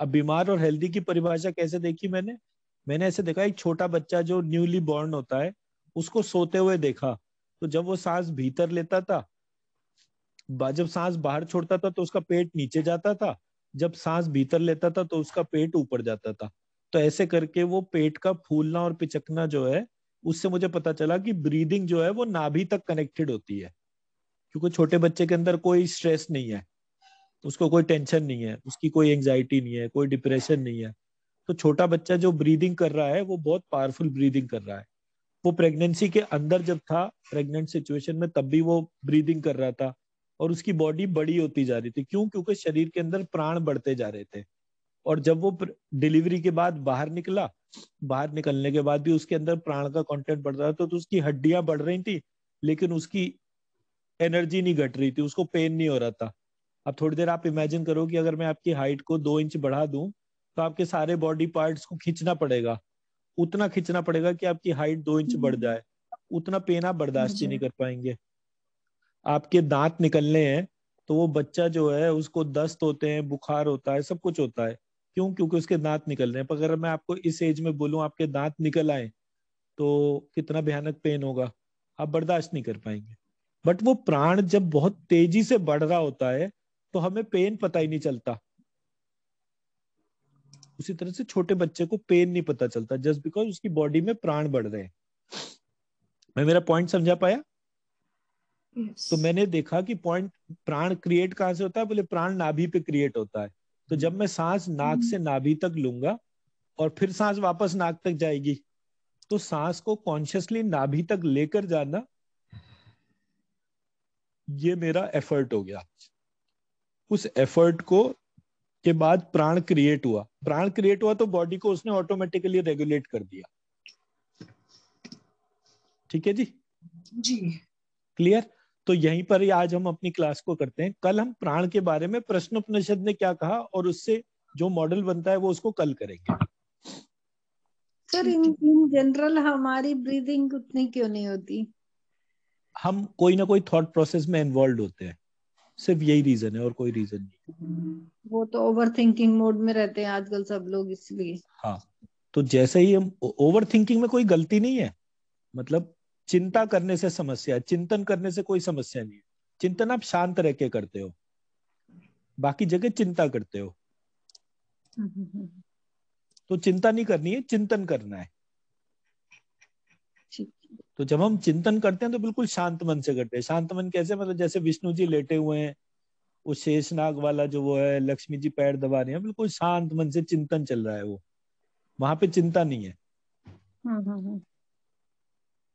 अब बीमार और हेल्दी की परिभाषा कैसे देखी मैंने मैंने ऐसे देखा एक छोटा बच्चा जो न्यूली बॉर्न होता है उसको सोते हुए देखा तो जब वो सांस भीतर लेता था जब सांस बाहर छोड़ता था तो उसका पेट नीचे जाता था जब सांस भीतर लेता था तो उसका पेट ऊपर जाता था तो ऐसे करके वो पेट का फूलना और पिचकना जो है उससे मुझे पता चला कि ब्रीदिंग जो है वो नाभि तक कनेक्टेड होती है क्योंकि छोटे बच्चे के अंदर कोई स्ट्रेस नहीं है उसको कोई टेंशन नहीं है उसकी कोई एंग्जाइटी नहीं है कोई डिप्रेशन नहीं है तो छोटा बच्चा जो ब्रीदिंग कर रहा है वो बहुत पावरफुल ब्रीदिंग कर रहा है वो प्रेगनेंसी के अंदर जब था प्रेगनेंट सिचुएशन में तब भी वो ब्रीदिंग कर रहा था और उसकी बॉडी बड़ी होती जा रही थी क्यों क्योंकि शरीर के अंदर प्राण बढ़ते जा रहे थे और जब वो डिलीवरी के बाद बाहर निकला बाहर निकलने के बाद भी उसके अंदर प्राण का कंटेंट बढ़ रहा था तो उसकी हड्डियां बढ़ रही थी लेकिन उसकी एनर्जी नहीं घट रही थी उसको पेन नहीं हो रहा था अब थोड़ी देर आप इमेजिन करो कि अगर मैं आपकी हाइट को दो इंच बढ़ा दूं तो आपके सारे बॉडी पार्ट्स को खींचना पड़ेगा उतना खींचना पड़ेगा कि आपकी हाइट दो इंच बढ़ हम्म। जाए उतना पेन आप बर्दाश्त ही नहीं कर पाएंगे आपके दांत निकलने हैं तो वो बच्चा जो है उसको दस्त होते हैं बुखार होता है सब कुछ होता है क्यों क्योंकि उसके दांत निकल रहे हैं अगर मैं आपको इस एज में बोलूं आपके दांत निकल आए तो कितना भयानक पेन होगा आप बर्दाश्त नहीं कर पाएंगे बट वो प्राण जब बहुत तेजी से बढ़ रहा होता है तो हमें पेन पता ही नहीं चलता उसी तरह से छोटे बच्चे को पेन नहीं पता चलता जस्ट बिकॉज उसकी बॉडी में प्राण बढ़ रहे हैं मैं मेरा पॉइंट समझा पाया yes. तो मैंने देखा कि पॉइंट प्राण क्रिएट कहां से होता है बोले प्राण नाभि पे क्रिएट होता है तो जब मैं सांस नाक से हम्म। नाभि तक लूंगा और फिर सांस वापस नाक तक जाएगी तो सांस को कॉन्शियसली नाभि तक लेकर जाना ये मेरा एफर्ट हो गया उस एफर्ट को के बाद प्राण क्रिएट हुआ प्राण क्रिएट हुआ तो बॉडी को उसने ऑटोमेटिकली रेगुलेट कर दिया ठीक है जी जी क्लियर तो यहीं पर ही आज हम अपनी क्लास को करते हैं कल हम प्राण के बारे में प्रश्न उपनिषद ने क्या कहा और उससे जो मॉडल बनता है वो उसको कल करेंगे सर इन जनरल हमारी ब्रीदिंग उतनी क्यों नहीं होती हम कोई ना कोई थॉट प्रोसेस में इन्वॉल्व होते हैं सिर्फ यही रीजन है और कोई रीजन नहीं वो तो ओवर थिंकिंग मोड में रहते हैं आजकल सब लोग इसलिए हाँ तो जैसे ही हम ओवर थिंकिंग में कोई गलती नहीं है मतलब चिंता करने से समस्या चिंतन करने से कोई समस्या नहीं है चिंतन आप शांत रह के करते हो बाकी जगह चिंता करते हो तो चिंता नहीं करनी है चिंतन करना है तो जब हम चिंतन करते हैं तो बिल्कुल शांत मन से करते हैं शांत मन कैसे मतलब जैसे विष्णु जी लेटे हुए हैं वो शेषनाग वाला जो वो है लक्ष्मी जी पैर दबा रहे हैं बिल्कुल शांत मन से चिंतन चल रहा है वो वहां पे चिंता नहीं है हाँ, हाँ, हाँ।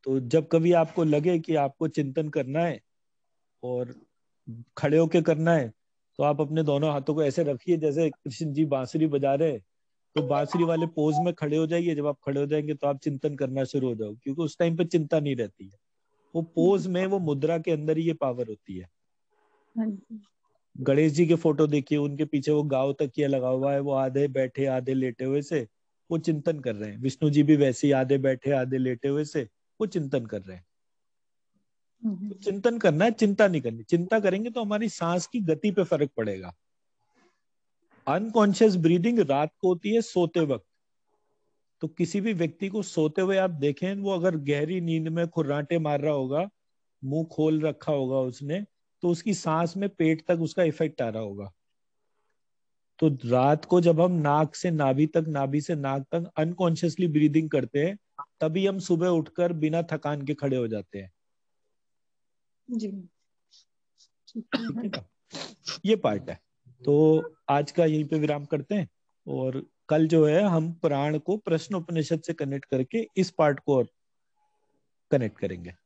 तो जब कभी आपको लगे कि आपको चिंतन करना है और खड़े होके करना है तो आप अपने दोनों हाथों को ऐसे रखिए जैसे कृष्ण जी बांसुरी बजा रहे तो बांसुरी वाले पोज में खड़े हो जाइए जब आप खड़े हो जाएंगे तो आप चिंतन करना शुरू हो जाओ क्योंकि उस टाइम पे चिंता नहीं रहती है वो पोज में वो मुद्रा के अंदर ही ये पावर होती है हाँ गणेश जी के फोटो देखिए उनके पीछे वो गाँव तक यह लगा हुआ है वो आधे बैठे आधे लेटे हुए से वो चिंतन कर रहे हैं विष्णु जी भी वैसे ही आधे बैठे आधे लेटे हुए से वो चिंतन कर रहे हैं तो चिंतन करना है चिंता नहीं करनी चिंता करेंगे तो हमारी सांस की गति पे फर्क पड़ेगा अनकॉन्शियस ब्रीदिंग रात को होती है सोते वक्त तो किसी भी व्यक्ति को सोते हुए आप देखें वो अगर गहरी नींद में खुर्राटे मार रहा होगा मुंह खोल रखा होगा उसने तो उसकी सांस में पेट तक उसका इफेक्ट आ रहा होगा तो रात को जब हम नाक से नाभि तक नाभि से नाक तक अनकॉन्शियसली ब्रीदिंग करते हैं तभी हम सुबह उठकर बिना थकान के खड़े हो जाते हैं जी ये पार्ट है तो आज का यहीं पे विराम करते हैं और कल जो है हम प्राण को प्रश्न उपनिषद से कनेक्ट करके इस पार्ट को और कनेक्ट करेंगे